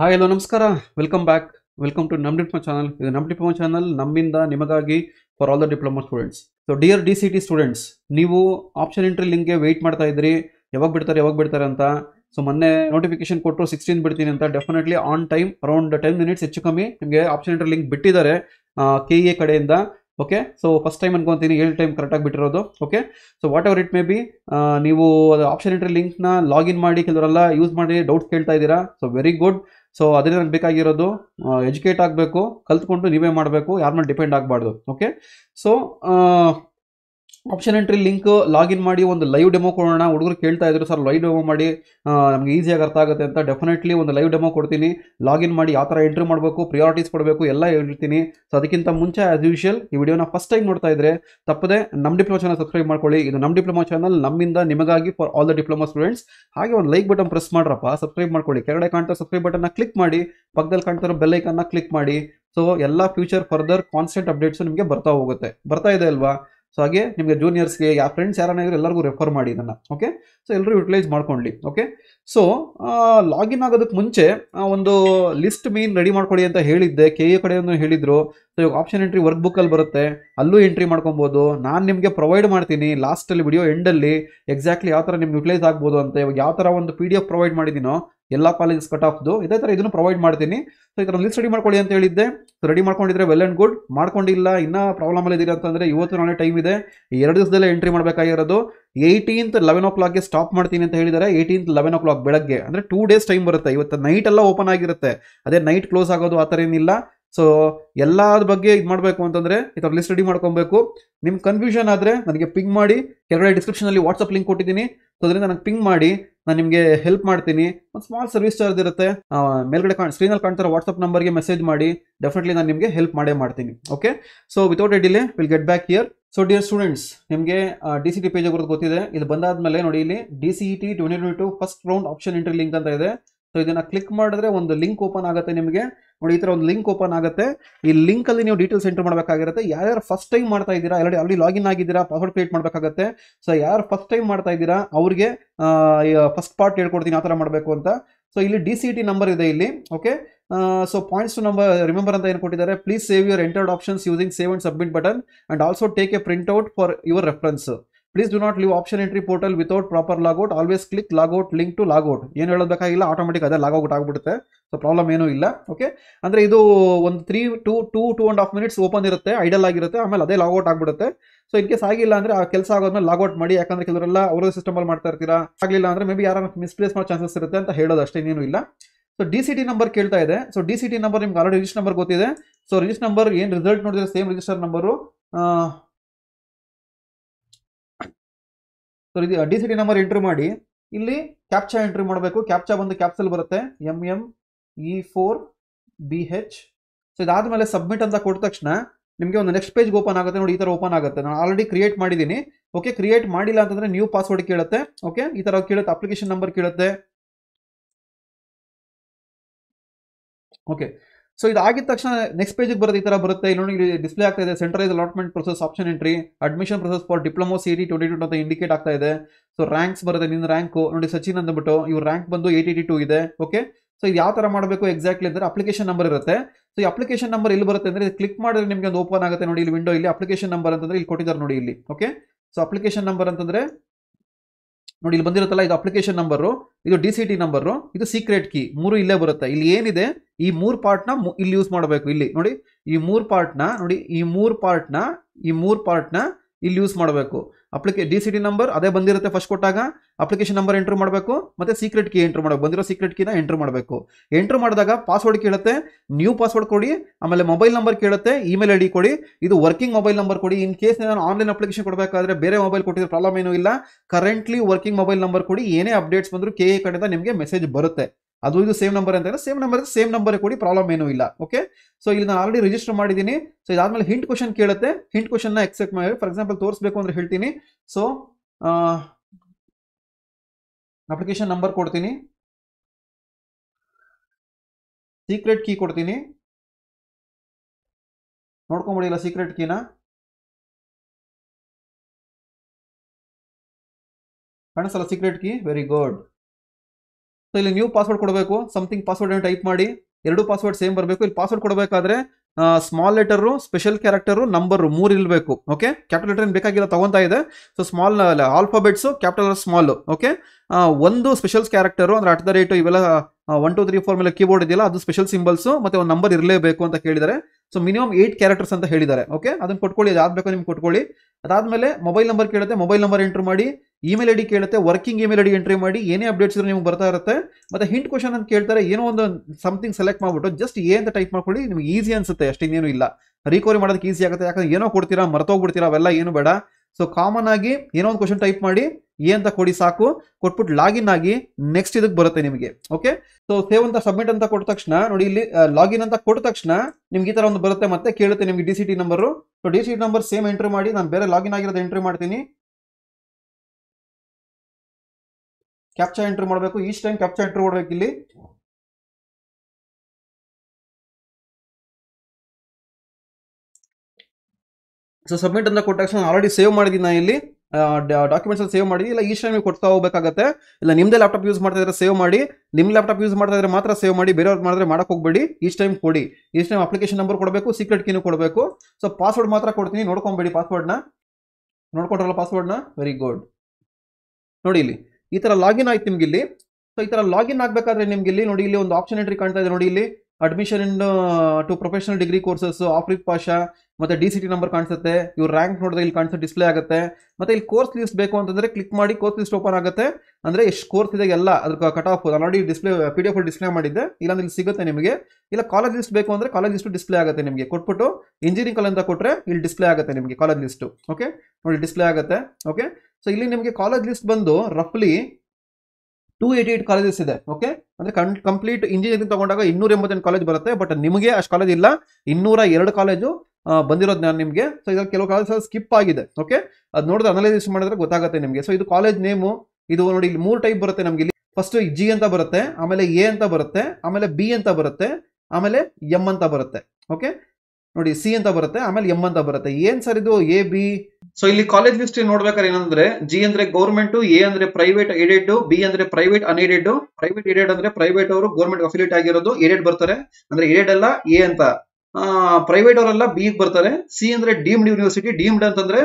hi hello ನಮಸ್ಕಾರ welcome back welcome to ನಮ್ diploma channel ಇದು ನಮ್ ಡಿಪ್ಲೊಮಾ ಚಾನಲ್ ನಮ್ಮಿಂದ ನಿಮಗಾಗಿ for all the diploma students so dear D C T students ನೀವು ಆಪ್ಷನ್ ಎಂಟ್ರಿ ಲಿಂಕ್ಗೆ ವೆಯ್ಟ್ ಮಾಡ್ತಾ ಇದ್ರಿ ಯಾವಾಗ ಬಿಡ್ತಾರೆ ಯಾವಾಗ ಬಿಡ್ತಾರೆ ಅಂತ ಸೊ ಮೊನ್ನೆ ನೋಟಿಫಿಕೇಶನ್ ಕೊಟ್ಟರು ಸಿಕ್ಸ್ಟೀನ್ ಬಿಡ್ತೀನಿ ಅಂತ definitely on time around ten minutes ಹೆಚ್ಚು ಕಮ್ಮಿ ನಿಮಗೆ ಆಪ್ಷನ್ ಎಂಟ್ರಿ ಲಿಂಕ್ ಬಿಟ್ಟಿದ್ದಾರೆ ಕೆ ಎ e ಕಡೆಯಿಂದ ಓಕೆ ಸೊ ಫಸ್ಟ್ ಟೈಮ್ ಅನ್ಕೊತೀನಿ ಏಳು ಟೈಮ್ ಕರೆಕ್ಟಾಗಿ ಬಿಟ್ಟಿರೋದು okay so whatever it may be ನೀವು ಅದು ಆಪ್ಷನ್ ಎಂಟ್ರಿ ಲಿಂಕ್ನ ಲಾಗಿನ್ ಮಾಡಿ ಕೆಲವರೆಲ್ಲ ಯೂಸ್ ಮಾಡಿ ಡೌಟ್ಸ್ ಕೇಳ್ತಾ ಇದ್ದೀರಾ ಸೊ ವೆರಿ ಗುಡ್ ಸೊ ಅದರಿಂದ ನನಗೆ ಬೇಕಾಗಿರೋದು ಎಜುಕೇಟ್ ಆಗಬೇಕು ಕಲ್ತ್ಕೊಂಡು ನೀವೇ ಮಾಡಬೇಕು ಯಾರ ಮೇಲೆ ಡಿಪೆಂಡ್ ಆಗಬಾರ್ದು okay so option entry link login ಮಾಡಿ ಒಂದು ಲೈವ್ ಡೆಮೋ ಕೊಡೋಣ ಹುಡುಗರು ಕೇಳ್ತಾ ಇದ್ರು ಸರ್ ಲೈವ್ ಡೆಮೋ ಮಾಡಿ ನಮಗೆ ಈಸಿಯಾಗಿ ಅರ್ಥ ಆಗುತ್ತೆ ಅಂತ ಡೆಫಿನೆಟ್ಲಿ ಒಂದು ಲೈವ್ ಡೆಮೋ ಕೊಡ್ತೀನಿ ಲಾಗಿನ್ ಮಾಡಿ ಯಾವ ಥರ ಎಂಟ್ರಿ ಮಾಡಬೇಕು ಪ್ರಿಯಾರಿಟೀಸ್ ಕೊಡಬೇಕು ಎಲ್ಲ ಹೇಳ್ತೀನಿ ಸೊ ಅದಕ್ಕಿಂತ ಮುಂಚೆ ಆಸ್ ಯೂಶಲ್ ಈ ವಿಡಿಯೋನ ಫಸ್ಟ್ ಟೈಮ್ ನೋಡ್ತಾ ಇದ್ರೆ ತಪ್ಪದೆ ನಮ್ಮ ಡಿಪ್ಲೊಮಾ ಚಾನಲ್ ಸಬ್ಸ್ಕ್ರೈಬ್ ಮಾಡ್ಕೊಳ್ಳಿ ಇದು ನಮ್ಮ ಡಿಪ್ಲೊಮಾ ಚಾನಲ್ ನಮ್ಮಿಂದ ನಿಮಗಾಗಿ for all the diploma students ಹಾಗೆ ಒಂದು ಲೈಕ್ ಬಟನ್ ಪ್ರೆಸ್ ಮಾಡ್ರಪ್ಪ ಸಬ್ಸ್ಕ್ರೈಬ್ ಮಾಡ್ಕೊಳ್ಳಿ ಕೆಳಗಡೆ ಕಾಣ್ತಾ ಸಬ್ಸ್ಕ್ರೈಬ್ ಬಟನ್ನ ಕ್ಲಿಕ್ ಮಾಡಿ ಪಕ್ಕದಲ್ಲಿ ಕಾಣ್ತಿರೋ ಬೆಲ್ಲೈಕನ್ನ ಕ್ಲಿಕ್ ಮಾಡಿ ಸೊ ಎಲ್ಲ ಫ್ಯೂಚರ್ ಫರ್ದರ್ ಕಾನ್ಸ್ಟೆಂಟ್ ಅಪ್ಡೇಟ್ಸು ನಿಮಗೆ ಬರ್ತಾ ಹೋಗುತ್ತೆ ಬರ್ತಾ ಇದೆ ಅಲ್ವಾ ಸೊ ಹಾಗೆ ನಿಮಗೆ ಜೂನಿಯರ್ಸ್ಗೆ ಯಾವ ಫ್ರೆಂಡ್ಸ್ ಇದ್ರೆ ಎಲ್ಲರಿಗೂ ರೆಫರ್ ಮಾಡಿ ಇದನ್ನು ಓಕೆ ಸೊ ಎಲ್ಲರೂ ಯುಟಿಲೈಸ್ ಮಾಡ್ಕೊಳ್ಳಿ ಓಕೆ ಸೊ ಲಾಗಿನ್ ಆಗೋದಕ್ಕೆ ಮುಂಚೆ ಒಂದು ಲಿಸ್ಟ್ ಮೀನ್ ರೆಡಿ ಮಾಡ್ಕೊಳ್ಳಿ ಅಂತ ಹೇಳಿದ್ದೆ ಕೆ ಎ ಕಡೆಯನ್ನು ಹೇಳಿದರು ಸೊ ಇವಾಗ ಆಪ್ಷನ್ ಎಂಟ್ರಿ ವರ್ಕ್ ಬುಕ್ಕಲ್ಲಿ ಬರುತ್ತೆ ಅಲ್ಲೂ ಎಂಟ್ರಿ ಮಾಡ್ಕೊಬೋದು ನಾನು ನಿಮಗೆ ಪ್ರೊವೈಡ್ ಮಾಡ್ತೀನಿ ಲಾಸ್ಟಲ್ಲಿ ವಿಡಿಯೋ ಎಂಡಲ್ಲಿ ಎಕ್ಸಾಕ್ಟ್ಲಿ ಯಾವ ಥರ ನಿಮ್ಗೆ ಯುಟಿಲೈಸ್ ಆಗ್ಬೋದು ಅಂತ ಇವಾಗ ಯಾವ ಥರ ಒಂದು ಪಿ ಡಿ ಎಫ್ ಪ್ರೊವೈಡ್ ಮಾಡಿದ್ದೀನೋ ಎಲ್ಲ ಕಾಲೇಜಸ್ ಕಟ್ ಆಫ್ದು ಇದೇ ಥರ ಇದನ್ನು ಪ್ರೊವೈಡ್ ಮಾಡ್ತೀನಿ ಸೊ ಈ ಥರ ಲಿಸ್ಟ್ ರೆಡಿ ಮಾಡ್ಕೊಳ್ಳಿ ಅಂತ ಹೇಳಿದ್ದೆ ಸೊ ರೆಡಿ ಮಾಡ್ಕೊಂಡಿದ್ರೆ ವೆಲ್ ಆ್ಯಂಡ್ ಗುಡ್ ಮಾಡ್ಕೊಂಡಿಲ್ಲ ಇನ್ನೂ ಪ್ರಾಬ್ಲಮ್ ಅಲ್ಲಿ ಅಂತಂದರೆ ಇವತ್ತು ನಾಳೆ ಟೈಮ್ ಇದೆ ಎರಡು ದಿವಸದಲ್ಲೇ ಎಂಟ್ರಿ ಮಾಡಬೇಕಾಗಿರೋದು ಏಯ್ಟೀನ್ತ್ ಲೆವೆನ್ ಓ ಕ್ಲಾಕ್ಗೆ ಸ್ಟಾಪ್ ಮಾಡ್ತೀನಿ ಅಂತ ಹೇಳಿದರೆ ಏಯ್ಟೀನ್ತ್ ಲೆವೆನ್ ಓ ಕ್ಲಾಕ್ ಬೆಳಗ್ಗೆ ಅಂದರೆ ಟೂ ಡೇಸ್ ಟೈಮ್ ಬರುತ್ತೆ ಇವತ್ತು ನೈಟ್ ಎಲ್ಲ ಓಪನ್ ಆಗಿರುತ್ತೆ ಅದೇ ನೈಟ್ ಕ್ಲೋಸ್ ಆಗೋದು ಆ ಥರ ಏನಿಲ್ಲ ಸೊ ಎಲ್ಲದ ಬಗ್ಗೆ ಇದು ಮಾಡಬೇಕು ಅಂತಂದರೆ ಈ ಥರ ಲಿಸ್ಟ್ ರೆಡಿ ಮಾಡ್ಕೊಬೇಕು ನಿಮ್ಗೆ ಕನ್ಫ್ಯೂಷನ್ ಆದರೆ ನನಗೆ ಪಿಂಗ್ ಮಾಡಿ ಕೆಳಗಡೆ ಡಿಸ್ಕ್ರಿಪ್ಷನಲ್ಲಿ ವಾಟ್ಸಪ್ ಲಿಂಕ್ ಕೊಟ್ಟಿದ್ದೀನಿ ಸೊ ಅದರಿಂದ ನನಗೆ ಪಿಂಗ್ ಮಾಡಿ ನಾನು ನಿಮಗೆ ಹೆಲ್ಪ್ ಮಾಡ್ತೀನಿ ಒಂದು ಸ್ಮಾಲ್ ಸರ್ವಿಸ್ ಚಾರ್ಜ್ ಇರುತ್ತೆ ಮೇಲ್ಗಡೆ ಕಾಣ್ ಸ್ಕ್ರೀನಲ್ಲಿ ಕಾಣ್ತಾರೆ ವಾಟ್ಸಪ್ ನಂಬರ್ಗೆ ಮೆಸೇಜ್ ಮಾಡಿ ಡೆಫಿನೆಟ್ಲಿ ನಾನು ನಿಮಗೆ ಹೆಲ್ಪ್ ಮಾಡೇ ಮಾಡ್ತೀನಿ okay so without a delay will get back year so dear students ನಿಮಗೆ ಡಿ ಸಿ ಟಿ ಪೇಜ್ ಆಗಿರೋದು ಗೊತ್ತಿದೆ ಇದು ಬಂದಾದ್ಮೇಲೆ ನೋಡಿ ಇಲ್ಲಿ D C E T twenty twenty two first round option enter link ಅಂತ ಇದೆ ಸೊ ಇದನ್ನು ಕ್ಲಿಕ್ ಮಾಡಿದ್ರೆ ಒಂದು ಲಿಂಕ್ ಓಪನ್ ಆಗುತ್ತೆ ನಿಮಗೆ ನೋಡಿ ಈ ಥರ ಒಂದು ಲಿಂಕ್ ಓಪನ್ ಆಗುತ್ತೆ ಈ ಲಿಂಕಲ್ಲಿ ನೀವು ಡೀಟೇಲ್ಸ್ ಎಂಟ್ರ್ ಮಾಡಬೇಕಾಗಿರುತ್ತೆ ಯಾರ್ಯಾರು ಫಸ್ಟ್ ಟೈಮ್ ಮಾಡ್ತಾ ಇದ್ದೀರಾ ಆಲ್ರೆಡಿ ಆಲ್ರೆಡಿ ಲಾಗಿನ್ ಆಗಿದ್ದೀರಾ ಪಾಸ್ವರ್ಡ್ ಕ್ರಿಯೇಟ್ ಮಾಡಬೇಕಾಗತ್ತೆ ಸೊ ಯಾರು ಫಸ್ಟ್ ಟೈಮ್ ಮಾಡ್ತಾ ಇದ್ದೀರಾ ಅವರಿಗೆ ಫಸ್ಟ್ ಪಾರ್ಟ್ ಹೇಳ್ಕೊಡ್ತೀನಿ ಆ ಥರ ಮಾಡಬೇಕು ಅಂತ ಸೊ ಇಲ್ಲಿ ಡಿ ಸಿ ಟಿ ನಂಬರ್ ಇದೆ ಇಲ್ಲಿ okay so points number remember ಅಂತ ಏನು ಕೊಟ್ಟಿದ್ದಾರೆ please save your entered options using save and submit button and also take a print out for your reference please do not leave option entry portal without proper logout always click logout link to logout ಏನು ಹೇಳೋದಕ್ಕಾಗಿಲ್ಲ automatic ಅದೇ logout ಆಗಿಬಿಡುತ್ತೆ so problem ಏನೂ ಇಲ್ಲ okay ಅಂದರೆ ಇದು ಒಂದು three two two two and half minutes open ಇರುತ್ತೆ ಐಡಲ್ ಆಗಿರುತ್ತೆ ಆಮೇಲೆ ಅದೇ ಲಾಗೌಟ್ ಆಗಿಬಿಡುತ್ತೆ ಸೊ ಇನ್ ಕೇಸ್ ಆಗಿಲ್ಲ ಅಂದರೆ ಆ ಕೆಲಸ ಆಗೋದ್ಮೇಲೆ ಲಾಗೌಟ್ ಮಾಡಿ ಯಾಕಂದರೆ ಕೆಲವರೆಲ್ಲ ಅವರ ಸಿಸ್ಟಮಲ್ಲಿ ಮಾಡ್ತಾ ಇರ್ತೀರಾ ಆಗಲಿಲ್ಲ ಅಂದರೆ ಮೇ ಬಿ ಯಾರು ಮಿಸ್ಪ್ಲೇಸ್ ಮಾಡೋ ಚಾನ್ಸಸ್ ಇರುತ್ತೆ ಅಂತ ಹೇಳೋದು ಅಷ್ಟೇ ಇನ್ನೇನು ಇಲ್ಲ ಸೊ ಡಿ ಸಿ ನಂಬರ್ ಕೇಳ್ತಾ ಇದೆ so D C T number ನಿಮ್ಗೆ ಆಲ್ರೆಡಿ ರಿಜಿಸ್ಟರ್ ನಂಬರ್ ಗೊತ್ತಿದೆ ಸೊ ರಿಜಿಸ್ಟರ್ ನಂಬರ್ ಏನು ರಿಸಲ್ಟ್ ನೋಡಿದ್ರೆ ಸೇಮ್ ರಿಜಿಸ್ಟರ್ ನಂಬರು ಸರಿ ಇದು D C T number entry ಮಾಡಿ ಇಲ್ಲಿ ಕ್ಯಾಪ್ಚಾ ಎಂಟ್ರಿ ಮಾಡಬೇಕು ಕ್ಯಾಪ್ಚಾ ಬಂದು ಕ್ಯಾಪ್ಸಲ್ ಬರುತ್ತೆ M M E four B H so ಇದಾದಮೇಲೆ ಸಬ್ಮಿಟ್ ಅಂತ ಕೊಟ್ಟ ತಕ್ಷಣ ನಿಮಗೆ ಒಂದು ನೆಕ್ಸ್ಟ್ ಪೇಜ್ ಓಪನ್ ಆಗುತ್ತೆ ನೋಡಿ ಈ ಥರ ಓಪನ್ ಆಗುತ್ತೆ ನಾನು ಆಲ್ರೆಡಿ ಕ್ರಿಯೇಟ್ ಮಾಡಿದ್ದೀನಿ ಓಕೆ ಕ್ರಿಯೇಟ್ ಮಾಡಿಲ್ಲ ಅಂತಂದರೆ ನ್ಯೂ ಪಾಸ್ವರ್ಡ್ ಕೇಳುತ್ತೆ ಓಕೆ ಈ ಥರ ಕೇಳುತ್ತೆ ಅಪ್ಲಿಕೇಶನ್ ನಂಬರ್ ಕೇಳುತ್ತೆ ಓಕೆ ಸೊ ಇದಾಗಿದ ತಕ್ಷಣ ನೆಕ್ಸ್ಟ್ ಪೇಜಿಗೆ ಬರೋದು ಈ ಥರ ಬರುತ್ತೆ ಇಲ್ಲಿ ನೋಡಿ ಡಿಸ್ಪ್ಲೇ ಆಗ್ತಾ ಇದೆ centralise allotment process option entry admission process for diploma CET twenty two ಅಂತ ಇಂಡಿಕೇಟ್ ಆಗ್ತಾ ಇದೆ ಸೊ ರ್ಯಾಂಕ್ಸ್ ಬರುತ್ತೆ ನಿನ್ನ ರ್ಯಾಂಕು ನೋಡಿ ಸಚಿನ್ ಅಂದ್ಬಿಟ್ಟು ಇವ್ರ ರ್ಯಾಂಕ್ ಬಂದು ಏಟ್ ಏಟಿ ಟು ಇದೆ ಓಕೆ ಸೊ ಇದು ಯಾವ ಥರ ಮಾಡಬೇಕು ಎಕ್ಸಾಕ್ಟ್ಲಿ ಅಂದರೆ ಅಪ್ಲಿಕೇಶನ್ ನಂಬರ್ ಇರುತ್ತೆ ಸೊ ಈ ಅಪ್ಲಿಕೇಶನ್ ನಂಬರ್ ಇಲ್ಲಿ ಬರುತ್ತೆ ಅಂದರೆ ಕ್ಲಿಕ್ ಮಾಡಿದ್ರೆ ನಿಮಗೆ ಒಂದು ಓಪನ್ ಆಗುತ್ತೆ ನೋಡಿ ಇಲ್ಲಿ ವಿಂಡೋ ಇಲ್ಲಿ ಅಪ್ಲಿಕೇಶನ್ ನಂಬರ್ ಅಂತಂದ್ರೆ ಇಲ್ಲಿ ಕೊಟ್ಟಿದ್ದಾರೆ ನೋಡಿ ಇಲ್ಲಿ ಓಕೆ ಸೊ ಅಪ್ಲಿಕೇಶನ್ ನಂಬರ್ ಅಂತಂದರೆ ನೋಡಿ ಇಲ್ಲಿ ಬಂದಿರುತ್ತಲ್ಲ ಇದು ಅಪ್ಲಿಕೇಶನ್ ನಂಬರು ಇದು ಡಿ ಸಿ ಟಿ ನಂಬರು ಇದು ಸೀಕ್ರೆಟ್ ಕೀ ಮೂರು ಇಲ್ಲೇ ಬರುತ್ತೆ ಇಲ್ಲಿ ಏನಿದೆ ಈ ಮೂರು ಪಾರ್ಟ್ನ ಇಲ್ಲಿ ಯೂಸ್ ಮಾಡಬೇಕು ಇಲ್ಲಿ ನೋಡಿ ಈ ಮೂರು ಪಾರ್ಟ್ನ ನೋಡಿ ಈ ಮೂರು ಪಾರ್ಟ್ನ ಈ ಮೂರು ಪಾರ್ಟ್ನ ಇಲ್ಲಿ ಯೂಸ್ ಮಾಡಬೇಕು ಅಪ್ಲಿಕೆ ಡಿ ಸಿ ಡಿ ನಂಬರ್ ಅದೇ ಬಂದಿರುತ್ತೆ ಫಸ್ಟ್ ಕೊಟ್ಟಾಗ ಅಪ್ಲಿಕೇಶನ್ ನಂಬರ್ ಎಂಟ್ರ್ ಮಾಡಬೇಕು ಮತ್ತು ಸೀಕ್ರೆಟ್ ಕೀ ಎಂಟ್ರ್ ಮಾಡಬೇಕು ಬಂದಿರೋ ಸೀಕ್ರೆಟ್ ಕೀನ ಎಂಟ್ರ್ ಮಾಡಬೇಕು ಎಂಟ್ರ್ ಮಾಡಿದಾಗ ಪಾಸ್ವರ್ಡ್ ಕೇಳುತ್ತೆ ನ್ಯೂ ಪಾಸ್ವರ್ಡ್ ಕೊಡಿ ಆಮೇಲೆ ಮೊಬೈಲ್ ನಂಬರ್ ಕೇಳುತ್ತೆ ಇಮೇಲ್ ಐ ಡಿ ಕೊಡಿ ಇದು ವರ್ಕಿಂಗ್ ಮೊಬೈಲ್ ನಂಬರ್ ಕೊಡಿ ಇನ್ ಕೇಸ್ ನಾನು ಆನ್ಲೈನ್ ಅಪ್ಲಿಕೇಶನ್ ಕೊಡಬೇಕಾದ್ರೆ ಬೇರೆ ಮೊಬೈಲ್ ಕೊಟ್ಟಿದ್ರೆ ಪ್ರಾಬ್ಲಮ್ ಏನೂ ಇಲ್ಲ ಕರೆಂಟ್ಲಿ ವರ್ಕಿಂಗ್ ಮೊಬೈಲ್ ನಂಬರ್ ಕೊಡಿ ಏನೇ ಅಪ್ಡೇಟ್ಸ್ ಬಂದರೂ ಕೆ ಎ ಕಡೆಯಿಂದ ನಿಮಗೆ ಮೆಸೇಜ್ ಬರುತ್ತೆ ಅದು ಇದು ಸೇಮ್ ನಂಬರ್ ಅಂತ ಸೇಮ್ ನಂಬರ್ ಸೇಮ್ ನಂಬರ್ ಕೊಡಿ ಪ್ರಾಬ್ಲಮ್ ಏನೂ ಇಲ್ಲ ಓಕೆ ಸೊ ಇಲ್ಲಿ ನಾನು ಆಲ್ರೆಡಿ ರಿಜಿಸ್ಟರ್ ಮಾಡಿದ್ದೀನಿ ಸೊ ಇದಾದ್ಮೇಲೆ ಹಿಂಟ್ ಕ್ವಶನ್ ಕೇಳುತ್ತೆ ಹಿಂಟ್ ಕ್ವಶನ್ನ ಎಕ್ಸೆಪ್ಟ್ ಮಾಡಿ ಫಾರ್ ಎಕ್ಸಾಂಪಲ್ ತೋರಿಸ್ಬೇಕು ಅಂದ್ರೆ ಹೇಳ್ತೀನಿ ಸೊ ಅಪ್ಲಿಕೇಶನ್ ನಂಬರ್ ಕೊಡ್ತೀನಿ ಸೀಕ್ರೆಟ್ ಕೀ ಕೊಡ್ತೀನಿ ನೋಡ್ಕೊಂಬಿಡಿಲ್ಲ ಸೀಕ್ರೆಟ್ ಕೀನ ಕಾಣಿಸಲ್ಲ secret key very good so ಇಲ್ಲಿ ನ್ಯೂ ಪಾಸ್ವರ್ಡ್ ಕೊಡಬೇಕು ಸಮಥಿಂಗ್ ಪಾಸ್ವರ್ಡ್ ಟೈಪ್ ಮಾಡಿ ಎರಡು ಪಾಸ್ವರ್ಡ್ ಸೇಮ್ ಬರಬೇಕು ಇಲ್ಲಿ ಪಾಸ್ವರ್ಡ್ ಕೊಡಬೇಕಾದ್ರೆ small letter special character number ಮೂರು ಇರಬೇಕು ಓಕೆ ಕ್ಯಾಪಿಟಲ್ ಲೆಟರ್ ಬೇಕಾಗಿಲ್ಲ ತೊಗೊತಾ ಇದೆ so small alphabets capital small okay ಒಂದು ಸ್ಪೆಷಲ್ ಕ್ಯಾರೆಕ್ಟರು ಅಂದ್ರೆ ಅಟ್ ದ ರೇಟ್ ಇವೆಲ್ಲ ಒನ್ ಟು ತ್ರೀ ಫೋರ್ ಮೇಲೆ ಕೀಬೋರ್ಡ್ ಇದೆಯಲ್ಲ ಅದು ಸ್ಪೆಷಲ್ ಸಿಂಬಲ್ಸು ಮತ್ತೆ ಒಂದು ನಂಬರ್ ಇರಲೇಬೇಕು ಅಂತ ಕೇಳಿದರೆ ಸೊ ಮಿನಿಮಮ್ ಏಯ್ಟ್ ಕ್ಯಾರೆಕ್ಟರ್ಸ್ ಅಂತ ಹೇಳಿದ್ದಾರೆ ಓಕೆ ಅದನ್ನು ಕೊಟ್ಕೊಳ್ಳಿ ಅದು ಬೇಕೋ ನಿಮ್ಗೆ ಕೊಟ್ಕೊಳ್ಳಿ ಅದಾದಮೇಲೆ ಮೊಬೈಲ್ ನಂಬರ್ ಕೇಳುತ್ತೆ ಮೊಬೈಲ್ ನಂಬರ್ ಎಂಟ್ರ್ ಮಾಡಿ ಇಮೇಲ್ ಐ ಡಿ ಕೇಳುತ್ತೆ working email I D entry ಮಾಡಿ ಏನೇ ಅಪ್ಡೇಟ್ಸ್ ಇದ್ರೂ ನಿಮ್ಗೆ ಬರ್ತಾ ಇರುತ್ತೆ ಮತ್ತೆ ಹಿಂಟ್ ಕ್ವಶನ್ ಅಂತ ಕೇಳ್ತಾರೆ ಏನೋ ಒಂದು ಸಮಥಿಂಗ್ ಸೆಲೆಕ್ಟ್ ಮಾಡ್ಬಿಟ್ಟು ಜಸ್ಟ್ ಏ ಅಂತ ಟೈಪ್ ಮಾಡ್ಕೊಳ್ಳಿ ನಿಮ್ಗೆ ಈಸಿ ಅನ್ಸುತ್ತೆ ಅಷ್ಟಿನ್ನೇನು ಇಲ್ಲ ರಿಕವರಿ ಮಾಡೋದಕ್ಕೆ ಈಸಿ ಆಗುತ್ತೆ ಯಾಕಂದ್ರೆ ಏನೋ ಕೊಡ್ತೀರಾ ಮರ್ತೋಗ್ಬಿಡ್ತೀರಾ ಅವೆಲ್ಲ ಏನು ಬೇಡ ಸೊ ಕಾಮನ್ ಆಗಿ ಏನೋ ಒಂದು ಕ್ವಶನ್ ಟೈಪ್ ಮಾಡಿ ಏ ಅಂತ ಕೊಡಿ ಸಾಕು ಕೊಟ್ಬಿಟ್ಟು ಲಾಗಿನ್ ಆಗಿ ನೆಕ್ಸ್ಟ್ ಇದಕ್ಕೆ ಬರುತ್ತೆ ನಿಮಗೆ ಓಕೆ ಸೊ ಸೇವ್ ಅಂತ ಸಬ್ಮಿಟ್ ಅಂತ ಕೊಟ್ಟ ತಕ್ಷಣ ನೋಡಿ ಇಲ್ಲಿ ಲಾಗಿನ್ ಅಂತ ಕೊಟ್ಟ ತಕ್ಷಣ ನಿಮ್ಗೆ ಈ ತರ ಒಂದು ಬರುತ್ತೆ ಮತ್ತೆ ಕೇಳುತ್ತೆ ನಿಮಗೆ D C T number so D C T number same entry ಮಾಡಿ ನಾನು ಬೇರೆ ಲಾಗಿನ್ ಆಗಿರೋದು ಎಂಟ್ರಿ ಮಾಡ್ತೀನಿ ಕ್ಯಾಪ್ಚಾ ಎಂಟ್ರಿ ಮಾಡಬೇಕು ಈಸ್ಟ್ ಟೈಮ್ ಕ್ಯಾಪ್ಚಾ ಎಂಟ್ರಿ ಮಾಡಬೇಕು ಇಲ್ಲಿ ಸೊ ಸಬ್ಮಿಟ್ ಅಂತ ಕೊಟ್ಟ ತಕ್ಷಣ ಆಲ್ರೆಡಿ ಸೇವ್ ಮಾಡಿದ್ದೀನಿ ನಾನು ಇಲ್ಲಿ ಡಾಕ್ಯುಮೆಂಟ್ಸ್ ಸೇವ್ ಮಾಡಿ ಇಲ್ಲ ಈ ಟೈಮಿಗೆ ಕೊಡ್ತಾ ಹೋಗಬೇಕಾಗತ್ತೆ ಇಲ್ಲ ನಿಮ್ಮದೇ ಲ್ಯಾಪ್ಟಾಪ್ ಯೂಸ್ ಮಾಡ್ತಾ ಇದ್ರೆ ಸೇವ್ ಮಾಡಿ ನಿಮ್ಮ ಲ್ಯಾಪ್ಟಾಪ್ ಯೂಸ್ ಮಾಡ್ತಾ ಇದ್ರೆ ಮಾತ್ರ ಸೇವ್ ಮಾಡಿ ಬೇರೆ ಅವ್ರು ಮಾಡಿದ್ರೆ ಮಾಡಕ್ಕೆ ಹೋಗಬೇಡಿ ಈಸ್ಟ್ ಟೈಮ್ ಕೊಡಿ ಈಸ್ಟ್ ಟೈಮ್ ಅಪ್ಲಿಕೇಶನ್ ನಂಬರ್ ಕೊಡಬೇಕು ಸೀಕ್ರೆಟ್ ಕೀನು ಕೊಡಬೇಕು ಸೊ ಪಾಸ್ವರ್ಡ್ ಮಾತ್ರ ಕೊಡ್ತೀನಿ ನೋಡ್ಕೊಂಬೇಡಿ ಪಾಸ್ವರ್ಡ್ನ ನೋಡ್ಕೊಟ್ರಲ್ಲ ಪಾಸ್ವರ್ಡ್ನ ವೆರಿ ಗುಡ್ ನೋಡಿ ಇಲ್ಲಿ ಈ ತರ ಲಾಗಿನ್ ಆಯ್ತು ನಿಮ್ಗೆ ಇಲ್ಲಿ ಸೊ ಈ ತರ ಲಾಗಿನ್ ಆಗಬೇಕಾದ್ರೆ ನಿಮ್ಗೆ ಇಲ್ಲಿ ನೋಡಿ ಇಲ್ಲಿ ಒಂದು ಆಪ್ಷನ್ ಎಂಟ್ರಿ ಕಾಣ್ತಾ ಇದೆ ನೋಡಿ ಇಲ್ಲಿ admission in to professional degree courses ಆಫ್ರಿಕ್ ಪಾಷಾ ಮತ್ತೆ ಡಿ ಸಿ ಟಿ ನಂಬರ್ ಕಾಣಿಸುತ್ತೆ ಇವ್ರು ರ್ಯಾಂಕ್ ನೋಡಿದ್ರೆ ಇಲ್ಲಿ ಕಾಣಿಸುತ್ತೆ ಡಿಸ್ಪ್ಲೇ ಆಗುತ್ತೆ ಮತ್ತೆ ಇಲ್ಲಿ ಕೋರ್ಸ್ ಲಿಸ್ಟ್ ಬೇಕು ಅಂತಂದ್ರೆ ಕ್ಲಿಕ್ ಮಾಡಿ ಕೋರ್ಸ್ ಲಿಸ್ಟ್ ಓಪನ್ ಆಗುತ್ತೆ ಅಂದ್ರೆ ಎಷ್ಟು ಕೋರ್ಸ್ ಇದೆ ಎಲ್ಲ ಅದ್ರ ಕಟ್ ಆಫ್ ನಾನು ನೋಡಿ display P D F display ಮಾಡಿದ್ದೆ ಇಲ್ಲಾಂದ್ರೆ ಇಲ್ಲಿ ಸಿಗುತ್ತೆ ನಿಮಗೆ ಇಲ್ಲ ಕಾಲೇಜ್ ಲಿಸ್ಟ್ ಬೇಕು ಅಂದ್ರೆ ಕಾಲೇಜ್ ಲಿಸ್ಟ್ ಡಿಸ್ಪ್ಲೇ ಆಗುತ್ತೆ ನಿಮಗೆ ಕೊಟ್ಬಿಟ್ಟು ಇಂಜಿನಿಯರಿಂಗ್ ಕಾಲೇಜ್ ಅಂತ ಕೊಟ್ಟರೆ ಇಲ್ಲಿ ಡಿಸ್ಪ್ಲೇ ಆಗುತ್ತೆ ನಿಮಗೆ ಕಾಲೇಜ್ ಲಿಸ್ಟು ಓಕೆ ನೋಡಿ ಡಿಸ್ಪ್ಲೇ ಆಗುತ್ತೆ ಓಕೆ ಸೊ ಇಲ್ಲಿ ನಿಮಗೆ ಕಾಲೇಜ್ ಲಿಸ್ಟ್ ಬಂದು ರಫ್ಲಿ ಟೂ ಏಯ್ಟಿ ಏಟ್ ಕಾಲೇಜಸ್ ಇದೆ ಓಕೆ ಅಂದ್ರೆ ಕಂಪ್ಲೀಟ್ ಇಂಜಿನಿಯರಿಂಗ್ ತಗೊಂಡಾಗ ಇನ್ನೂರ ಎಂಬತ್ತೆಂಟು ಕಾಲೇಜ್ ಬರುತ್ತೆ ಬಟ್ ನಿಮಗೆ ಅಷ್ಟು ಕಾಲೇಜ್ ಇಲ್ಲ ಇನ್ನೂರ ಎರಡು ಕಾಲೇಜು ಬಂದಿರೋದು ನಾನು ನಿಮಗೆ ಸೊ ಇದರಲ್ಲಿ ಕೆಲವು ಕಾಲೇಜ್ ಸ್ಕಿಪ್ ಆಗಿದೆ ಓಕೆ ಅದು ನೋಡಿದ್ರೆ ಅನಲೈಸ್ ಮಾಡಿದ್ರೆ ಗೊತ್ತಾಗುತ್ತೆ ನಿಮಗೆ ಸೊ ಇದು ಕಾಲೇಜ್ ನೇಮು ಇದು ನೋಡಿ ಇಲ್ಲಿ ಮೂರು ಟೈಪ್ ಬರುತ್ತೆ ನಮಗೆ ಇಲ್ಲಿ ಫಸ್ಟ್ ಜಿ ಅಂತ ಬರುತ್ತೆ ಆಮೇಲೆ ಎ ಅಂತ ಬರುತ್ತೆ ಆಮೇಲೆ ಬಿ ಅಂತ ಬರುತ್ತೆ ಆಮೇಲೆ ಎಮ್ ಅಂತ ಬರುತ್ತೆ ಓಕೆ ನೋಡಿ ಸಿ ಅಂತ ಬರುತ್ತೆ ಆಮೇಲೆ ಎಮ್ ಅಂತ ಬರುತ್ತೆ ಏನು ಸರ್ ಇದು ಎ ಬಿ ಸೊ ಇಲ್ಲಿ ಕಾಲೇಜ್ ಲಿಸ್ಟ್ ನೋಡ್ಬೇಕಾದ್ರೆ ಏನಂದ್ರೆ ಜಿ ಅಂದ್ರೆ ಗೌರ್ಮೆಂಟ್ ಎ ಅಂದ್ರೆ ಪ್ರೈವೇಟ್ ಏಡೆಡ್ ಬಿ ಅಂದ್ರೆ ಪ್ರೈವೇಟ್ ಅನ್ಎಡೆಡ್ ಪ್ರೈವೇಟ್ ಏಡೆಡ್ ಅಂದ್ರೆ ಪ್ರೈವೇಟ್ ಅವರು ಗೌರ್ಮೆಂಟ್ ಅಫಿಲಿಯೇಟ್ ಆಗಿರೋದು ಏಡೆಡ್ ಬರ್ತಾರೆ ಅಂದ್ರೆ ಏಡೆಡ್ ಅಲ್ಲ ಎ ಅಂತ ಪ್ರೈವೇಟ್ ಅವರೆಲ್ಲ ಬಿ ಬರ್ತಾರೆ ಸಿ ಅಂದ್ರೆ ಡೀಮ್ಡ್ ಯೂನಿವರ್ಸಿಟಿ ಡೀಮ್ಡ್ ಅಂತಂದ್ರೆ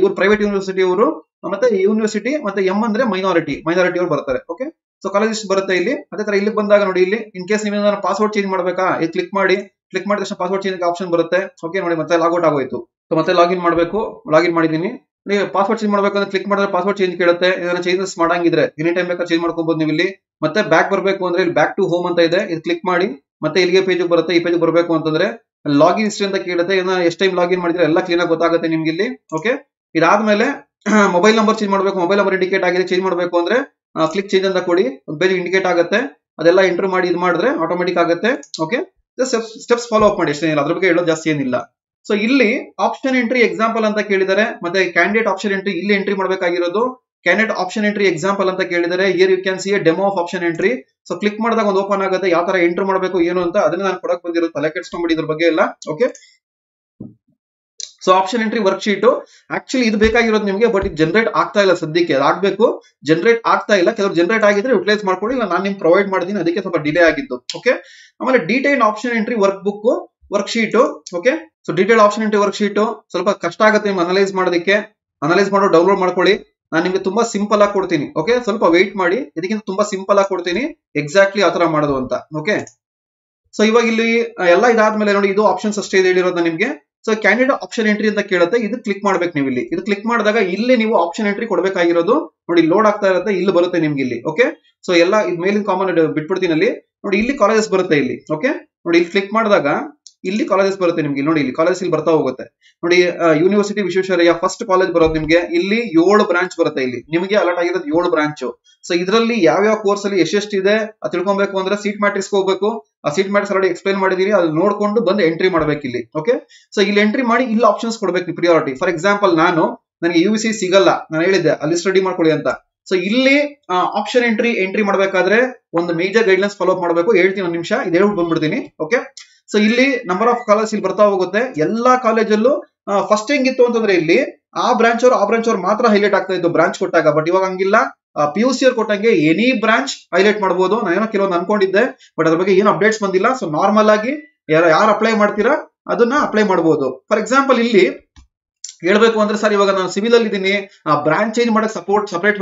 ಇವರು ಪ್ರೈವೇಟ್ ಯೂನಿವರ್ಸಿಟಿ ಅವರು ಮತ್ತೆ ಯೂನಿವರ್ಸಿಟಿ ಮತ್ತೆ ಎಂ ಅಂದ್ರೆ ಮೈನಾರಿಟಿ ಮೈನಾರಿಟಿ ಅವರು ಬರ್ತಾರೆ ಓಕೆ ಸೊ ಕಾಲೇಜ್ ಲಿಸ್ಟ್ ಬರುತ್ತೆ ಇಲ್ಲಿ ಅದೇ ತರ ಇಲ್ಲಿ ಬಂದಾಗ ನೋಡಿ ಇಲ್ಲಿ ಇನ್ ಕೇಸ್ ನೀವು ಪಾಸ್ವರ್ಡ್ ಚೇಂಜ್ ಮಾಡಬೇಕಾ ಇಲ್ಲಿ ಕ್ಲಿಕ್ ಮಾಡಿ ಕ್ಲಿಕ್ ಮಾಡಿದ ತಕ್ಷಣ ಪಾಸ್ವರ್ಡ್ ಚೇಂಜ್ ಆಪ್ಷನ್ ಬರುತ್ತೆ ಓಕೆ ನೋಡಿ ಮತ್ತೆ ಲಾಗೌಟ್ ಆಗೋಯ್ತು ಸೊ ಮತ್ತೆ ಲಾಗಿನ್ ಮಾಡಬೇಕು ಲಾಗಿನ್ ಮಾಡಿದ್ದೀನಿ ನೀವು ಪಾಸ್ವರ್ಡ್ ಚೇಂಜ್ ಮಾಡಬೇಕಂದ್ರೆ ಕ್ಲಿಕ್ ಮಾಡಿದ್ರೆ ಪಾಸ್ವರ್ಡ್ ಚೇಂಜ್ ಕೇಳುತ್ತೆ ಏನಾದ್ರು ಚೇಂಜಸ್ ಮಾಡಂಗಿದ್ರೆ ಎನಿ ಟೈಮ್ ಬೇಕಾದ್ರೆ ಚೇಂಜ್ ಮಾಡ್ಕೊಬಹುದು ನೀವು ಇಲ್ಲಿ ಮತ್ತೆ ಬ್ಯಾಕ್ ಬರಬೇಕು ಅಂದ್ರೆ ಇಲ್ಲಿ ಬ್ಯಾಕ್ ಟು ಹೋಮ್ ಅಂತ ಇದೆ ಇದು ಕ್ಲಿಕ್ ಮಾಡಿ ಮತ್ತೆ ಇಲ್ಲಿಗೆ ಪೇಜ್ ಬರುತ್ತೆ ಈ ಪೇಜ್ ಬರಬೇಕು ಅಂತಂದ್ರೆ ಲಾಗಿನ್ ಹಿಸ್ಟ್ರಿ ಅಂತ ಕೇಳುತ್ತೆ ಏನ ಎಷ್ಟು ಟೈಮ್ ಲಾಗಿನ್ ಮಾಡಿದ್ರೆ ಎಲ್ಲ ಕ್ಲೀನ್ ಆಗಿ ಗೊತ್ತಾಗುತ್ತೆ ನಿಮ್ಗೆ ಇಲ್ಲಿ ಓಕೆ ಇದಾದ್ಮೇಲೆ ಮೊಬೈಲ್ ನಂಬರ್ ಚೇಂಜ್ ಮಾಡಬೇಕು ಮೊಬೈಲ್ ನಂಬರ್ ಇಂಡಿಕೇಟ್ ಆಗಿದೆ ಚೇಂಜ್ ಮಾಡಬೇಕು ಅಂದ್ರೆ ಕ್ಲಿಕ್ ಚೇಂಜ್ ಅಂತ ಕೊಡಿ ಒಂದು ಪೇಜ್ ಇಂಡಿಕೇಟ್ ಆಗುತ್ತೆ ಅದೆಲ್ಲ ಎಂಟರ್ ಮಾಡಿ ಇದು ಮಾಡಿದ್ರೆ ಆಟೋಮೆಟಿಕ್ ಆಗುತ್ತೆ ಓಕೆ ಸ್ಟೆಪ್ಸ್ ಫಾಲೋ ಅಪ್ ಮಾಡಿ ಅಷ್ಟೇ ಅದ್ರ ಬಗ್ಗೆ ಹೇಳೋದು ಜಾಸ್ತಿ ಏನಿಲ್ಲ ಸೊ ಇಲ್ಲಿ ಆಪ್ಷನ್ ಎಂಟ್ರಿ ಎಕ್ಸಾಂಪಲ್ ಅಂತ ಕೇಳಿದರೆ ಮತ್ತೆ ಕ್ಯಾಂಡಿಡೇಟ್ ಆಪ್ಷನ್ ಎಂಟ್ರಿ ಇಲ್ಲಿ ಎಂಟ್ರಿ ಮಾಡಬೇಕಾಗಿರೋದು ಕ್ಯಾಂಡಿಡೇಟ್ ಆಪ್ಷನ್ ಎಂಟ್ರಿ ಎಕ್ಸಾಂಪಲ್ ಅಂತ ಕೇಳಿದರೆ you can see a demo of option entry so click ಮಾಡಿದಾಗ ಒಂದು ಓಪನ್ ಆಗುತ್ತೆ ಯಾವ ತರ ಎಂಟ್ರಿ ಮಾಡಬೇಕು ಏನು ಅಂತ ಅದನ್ನ ನಾನು ಕೊಡಕ್ ಬಂದಿರೋದು ತಲೆ ಕೆಡಿಸ್ಕೊಂಡು ಇದ್ರ ಬಗ್ಗೆ ಎಲ್ಲ okay so option entry work sheet actually ಇದು ಬೇಕಾಗಿರೋದು ನಿಮಗೆ ಬಟ್ ಇದು ಜನರೇಟ್ ಆಗ್ತಾ ಇಲ್ಲ ಸದ್ಯಕ್ಕೆ ಆಗ್ಬೇಕು ಜನರೇಟ್ ಆಗ್ತಾ ಇಲ್ಲ ಕೆಲವರು ಜನರೇಟ್ ಆಗಿದ್ರೆ ಯುಟಿಲೈಸ್ ಮಾಡ್ಕೊಳ್ಳಿ ಇಲ್ಲ ನಾನು ನಿಮ್ಗೆ ಪ್ರೊವೈಡ್ ಮಾಡಿದೀನಿ ಅದಕ್ಕೆ ಸ್ವಲ್ಪ ಡಿಲೇ ಆಗಿದ್ದು ಓಕೆ ಆಮೇಲೆ detail option entry work book worksheet okay so detail option entry worksheet ಸ್ವಲ್ಪ ಕಷ್ಟ ಆಗುತ್ತೆ ನಿಮ್ಗೆ ಅನಲೈಸ್ ಮಾಡೋದಕ್ಕೆ ಅನಲೈಸ್ ಮಾಡೋ ಡೌನ್ಲೋಡ್ ಮಾಡ್ಕೊಳ್ಳಿ ನಾನು ನಿಮ್ಗೆ ತುಂಬಾ ಸಿಂಪಲ್ ಆಗಿ ಕೊಡ್ತೀನಿ ಓಕೆ ಸ್ವಲ್ಪ ವೇಟ್ ಮಾಡಿ ಇದಕ್ಕಿಂತ ತುಂಬಾ ಸಿಂಪಲ್ ಆಗಿ ಕೊಡ್ತೀನಿ ಎಕ್ಸಾಕ್ಟ್ಲಿ ಆ ತರ ಮಾಡೋದು ಅಂತ ಓಕೆ ಸೊ ಇವಾಗ ಇಲ್ಲಿ ಎಲ್ಲ ಇದಾದ್ಮೇಲೆ ನೋಡಿ ಇದು ಆಪ್ಷನ್ಸ್ ಅಷ್ಟೇ ಹೇಳಿರೋದ್ ಹೇಳಿರೋದು ನಿಮಗೆ ಸೊ ಕ್ಯಾಂಡಿಡೇಟ್ ಆಪ್ಷನ್ ಎಂಟ್ರಿ ಅಂತ ಕೇಳುತ್ತೆ ಇದು ಕ್ಲಿಕ್ ಮಾಡ್ಬೇಕು ನೀವು ಇಲ್ಲಿ ಇದು ಕ್ಲಿಕ್ ಮಾಡಿದಾಗ ಇಲ್ಲಿ ನೀವು ಆಪ್ಷನ್ ಎಂಟ್ರಿ ಕೊಡಬೇಕಾಗಿರೋದು ನೋಡಿ ಲೋಡ್ ಆಗ್ತಾ ಇರುತ್ತೆ ಇಲ್ಲಿ ಬರುತ್ತೆ ನಿಮ್ಗೆ ಇಲ್ಲಿ ಓಕೆ ಸೊ ಎಲ್ಲ ಮೇಲಿನ ಕಾಮನ್ ಬಿಟ್ಬಿಡ್ತೀನಿ ಅಲ್ಲಿ ನೋಡಿ ಇಲ್ಲಿ ಕಾಲೇಜಸ್ ಬರುತ್ತೆ ಇಲ್ಲಿ ಓಕೆ ನೋಡಿ ಇಲ್ಲಿ ಕ್ಲಿಕ್ ಮಾಡಿದಾಗ ಇಲ್ಲಿ ಕಾಲೇಜಸ್ ಬರುತ್ತೆ ನಿಮ್ಗೆ ನೋಡಿ ಇಲ್ಲಿ ಕಾಲೇಜಸ್ ಇಲ್ಲಿ ಬರ್ತಾ ಹೋಗುತ್ತೆ ನೋಡಿ ಯೂನಿವರ್ಸಿಟಿ ವಿಶ್ವೇಶ್ವರಯ್ಯ ಫಸ್ಟ್ ಕಾಲೇಜ್ ಬರೋದು ನಿಮಗೆ ಇಲ್ಲಿ ಏಳು ಬ್ರಾಂಚ್ ಬರುತ್ತೆ ಇಲ್ಲಿ ನಿಮಗೆ ಅಲರ್ಟ್ ಆಗಿರೋದು ಏಳು ಬ್ರಾಂಚ್ ಸೊ ಇದರಲ್ಲಿ ಯಾವ ಯಾವ ಕೋರ್ಸ್ ಅಲ್ಲಿ ಎಷ್ಟೆಷ್ಟಿದೆ ಅದು ತಿಳ್ಕೊಬೇಕು ಅಂದ್ರೆ ಸೀಟ್ ಮ್ಯಾಟ್ರಿಕ್ಸ್ ಹೋಗ್ಬೇಕು ಆ ಸೀಟ್ ಮ್ಯಾಟ್ರಿಕ್ಸ್ ಆಲ್ರೆಡಿ ಎಕ್ಸ್ಪ್ಲೈನ್ ಮಾಡಿದೀರಿ ಅದು ನೋಡ್ಕೊಂಡು ಬಂದು ಎಂಟ್ರಿ ಮಾಡ್ಬೇಕು ಇಲ್ಲಿ ಓಕೆ ಸೊ ಇಲ್ಲಿ ಎಂಟ್ರಿ ಮಾಡಿ ಇಲ್ಲಿ ಆಪ್ಷನ್ಸ್ ಕೊಡಬೇಕು ಪ್ರಿಯಾರಿಟಿ ಫಾರ್ ಎಕ್ಸಾಂಪಲ್ ನಾನು ನನಗೆ ಯು ಸಿ ಸಿಗಲ್ಲ ನಾನು ಹೇಳಿದ್ದೆ ಅಲ್ಲಿ ಸ್ಟಡಿ ಮಾಡ್ಕೊಳ್ಳಿ ಅಂತ ಸೊ ಇಲ್ಲಿ ಆಪ್ಷನ್ ಎಂಟ್ರಿ ಎಂಟ್ರಿ ಮಾಡಬೇಕಾದ್ರೆ ಒಂದು ಮೇಜರ್ ಗೈಡ್ಲೈನ್ಸ್ ಫಾಲೋ ಮಾಡಬೇಕು ಹೇಳ್ತೀನಿ ಒಂದು ನಿಮಿಷ ಇದು ಹೇಳ್ಬಿಟ್ಟು ಬಂದ್ಬಿಡ್ತೀನಿ ಓಕೆ ಸೊ ಇಲ್ಲಿ ನಂಬರ್ ಆಫ್ ಕಾಲೇಜ್ ಇಲ್ಲಿ ಬರ್ತಾ ಹೋಗುತ್ತೆ ಎಲ್ಲಾ ಕಾಲೇಜಲ್ಲೂ ಫಸ್ಟ್ ಹೆಂಗಿತ್ತು ಅಂತಂದ್ರೆ ಇಲ್ಲಿ ಆ ಬ್ರಾಂಚ್ ಅವ್ರು ಆ ಬ್ರಾಂಚ್ ಅವ್ರು ಮಾತ್ರ ಹೈಲೈಟ್ ಆಗ್ತಾ ಇತ್ತು ಬ್ರಾಂಚ್ ಕೊಟ್ಟಾಗ ಬಟ್ ಇವಾಗ ಹಂಗಿಲ್ಲ ಪಿ ಯು ಸಿ ಅವ್ರು ಕೊಟ್ಟಂಗೆ ಎನಿ ಬ್ರಾಂಚ್ ಹೈಲೈಟ್ ಮಾಡಬಹುದು ನಾನೇನೋ ಕೆಲವೊಂದು ಅನ್ಕೊಂಡಿದ್ದೆ ಬಟ್ ಅದ್ರ ಬಗ್ಗೆ ಏನು ಅಪ್ಡೇಟ್ಸ್ ಬಂದಿಲ್ಲ ಸೊ ನಾರ್ಮಲ್ ಆಗಿ ಯಾರು ಯಾರು ಅಪ್ಲೈ ಮಾಡ್ತೀರಾ ಅದನ್ನ ಅಪ್ಲೈ ಮಾಡಬಹುದು ಫಾರ್ ಎಕ್ಸಾಂಪಲ್ ಇಲ್ಲಿ ಹೇಳ್ಬೇಕು ಅಂದ್ರೆ ಸರ್ ಇವಾಗ ನಾನು ಸಿವಿಲ್ ಅಲ್ಲಿ ಇದ್ದೀನಿ ಬ್ರಾಂಚ್ ಚೇಂಜ್ ಮಾಡಕ್ ಸಪೋರ್ಟ್ ಸಪರೇಟ್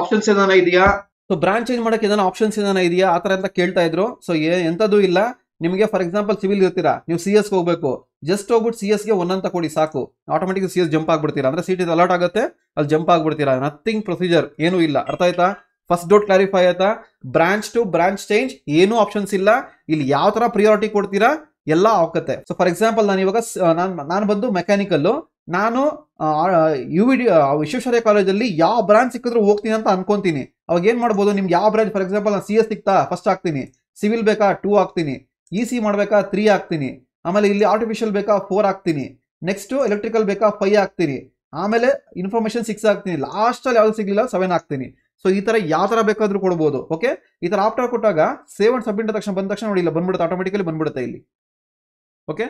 ಆಪ್ಷನ್ಸ್ ಏನಾನ ಇದೆಯಾ ಸೊ ಬ್ರಾಂಚ್ ಚೇಂಜ್ ಮಾಡಕ್ ಏನಾದ್ರು ಆಪ್ಷನ್ಸ್ ಏನಾನ ಇದೆಯಾ ಆ ತರ ಕೇಳ್ತಾ ಇದ್ರು ಸೊ ಎಂತದ್ದು ಇಲ್ಲ ನಿಮಗೆ ಫಾರ್ ಎಕ್ಸಾಂಪಲ್ ಸಿವಿಲ್ ಇರ್ತೀರಾ ನೀವು ಸಿ ಎಸ್ಗೆ ಹೋಗಬೇಕು ಜಸ್ಟ್ ಹೋಗ್ಬಿಟ್ಟು ಸಿ ಎಸ್ಗೆ ಒನ್ ಅಂತ ಕೊಡಿ ಸಾಕು ಆಟೋಮೆಟಿಕ್ ಸಿ ಎಸ್ ಜಂಪ್ ಆಗ್ಬಿಡ್ತೀರಾ ಅಂದರೆ ಸೀಟ್ ಇದು ಅಲರ್ಟ್ ಆಗುತ್ತೆ ಅಲ್ಲಿ ಜಂಪ್ ಆಗ್ಬಿಡ್ತೀರಾ ನಥಿಂಗ್ ಪ್ರೊಸೀಜರ್ ಏನೂ ಇಲ್ಲ ಅರ್ಥ ಆಯ್ತಾ ಫಸ್ಟ್ ಡೋಟ್ ಕ್ಲಾರಿಫೈ ಆಯ್ತಾ ಬ್ರಾಂಚ್ ಟು ಬ್ರಾಂಚ್ ಚೇಂಜ್ ಏನೂ ಆಪ್ಷನ್ಸ್ ಇಲ್ಲ ಇಲ್ಲಿ ಯಾವ ಥರ ಪ್ರಿಯಾರಿಟಿ ಕೊಡ್ತೀರಾ ಎಲ್ಲ ಆಗುತ್ತೆ ಸೊ ಫಾರ್ ಎಕ್ಸಾಂಪಲ್ ನಾನು ಇವಾಗ ನಾನು ನಾನು ಬಂದು ಮೆಕ್ಯಾನಿಕಲ್ಲು ನಾನು ಯು ವಿ ಡಿ ವಿಶ್ವೇಶ್ವರಯ್ಯ ಕಾಲೇಜಲ್ಲಿ ಯಾವ ಬ್ರಾಂಚ್ ಸಿಕ್ಕಿದ್ರು ಹೋಗ್ತೀನಿ ಅಂತ ಅನ್ಕೊಂತೀನಿ ಅವಾಗ ಏನು ಮಾಡ್ಬೋದು ನಿಮ್ಗೆ ಯಾವ ಬ್ರಾಂಚ್ ಫಾರ್ ಎಕ್ಸಾಂಪಲ್ ನಾನು ಸಿ ಎಸ್ ಸಿಕ್ತಾ ಫಸ್ಟ್ ಹಾಕ್ತೀನಿ ಸಿವಿಲ್ ಬೇಕಾ ಟೂ ಹಾಕ್ತೀನಿ ಇ e ಸಿ ಮಾಡಬೇಕಾ ತ್ರೀ ಹಾಕ್ತೀನಿ ಆಮೇಲೆ ಇಲ್ಲಿ ಆರ್ಟಿಫಿಷಿಯಲ್ ಬೇಕಾ ಫೋರ್ ಹಾಕ್ತೀನಿ ನೆಕ್ಸ್ಟು ಎಲೆಕ್ಟ್ರಿಕಲ್ ಬೇಕಾ ಫೈವ್ ಹಾಕ್ತೀನಿ ಆಮೇಲೆ ಇನ್ಫಾರ್ಮೇಷನ್ ಸಿಕ್ಸ್ ಹಾಕ್ತೀನಿ ಲಾಸ್ಟಲ್ಲಿ ಯಾವ್ದು ಸಿಗಲಿಲ್ಲ ಸೆವೆನ್ ಹಾಕ್ತೀನಿ ಸೊ ಈ ಥರ ಯಾವ ಥರ ಬೇಕಾದರೂ ಕೊಡ್ಬೋದು ಓಕೆ ಈ ಥರ ಆಫ್ಟರ್ ಕೊಟ್ಟಾಗ ಸೇವ್ ಅಂಡ್ ಸಬ್ಮಿಟ್ ತಕ್ಷಣ ಬಂದ ತಕ್ಷಣ ನೋಡಿ ಇಲ್ಲ ಬಂದ್ಬಿಡುತ್ತೆ ಆಟೋಮೆಟಿಕಲಿ ಬಂದ್ಬಿಡುತ್ತೆ ಇಲ್ಲಿ ಓಕೆ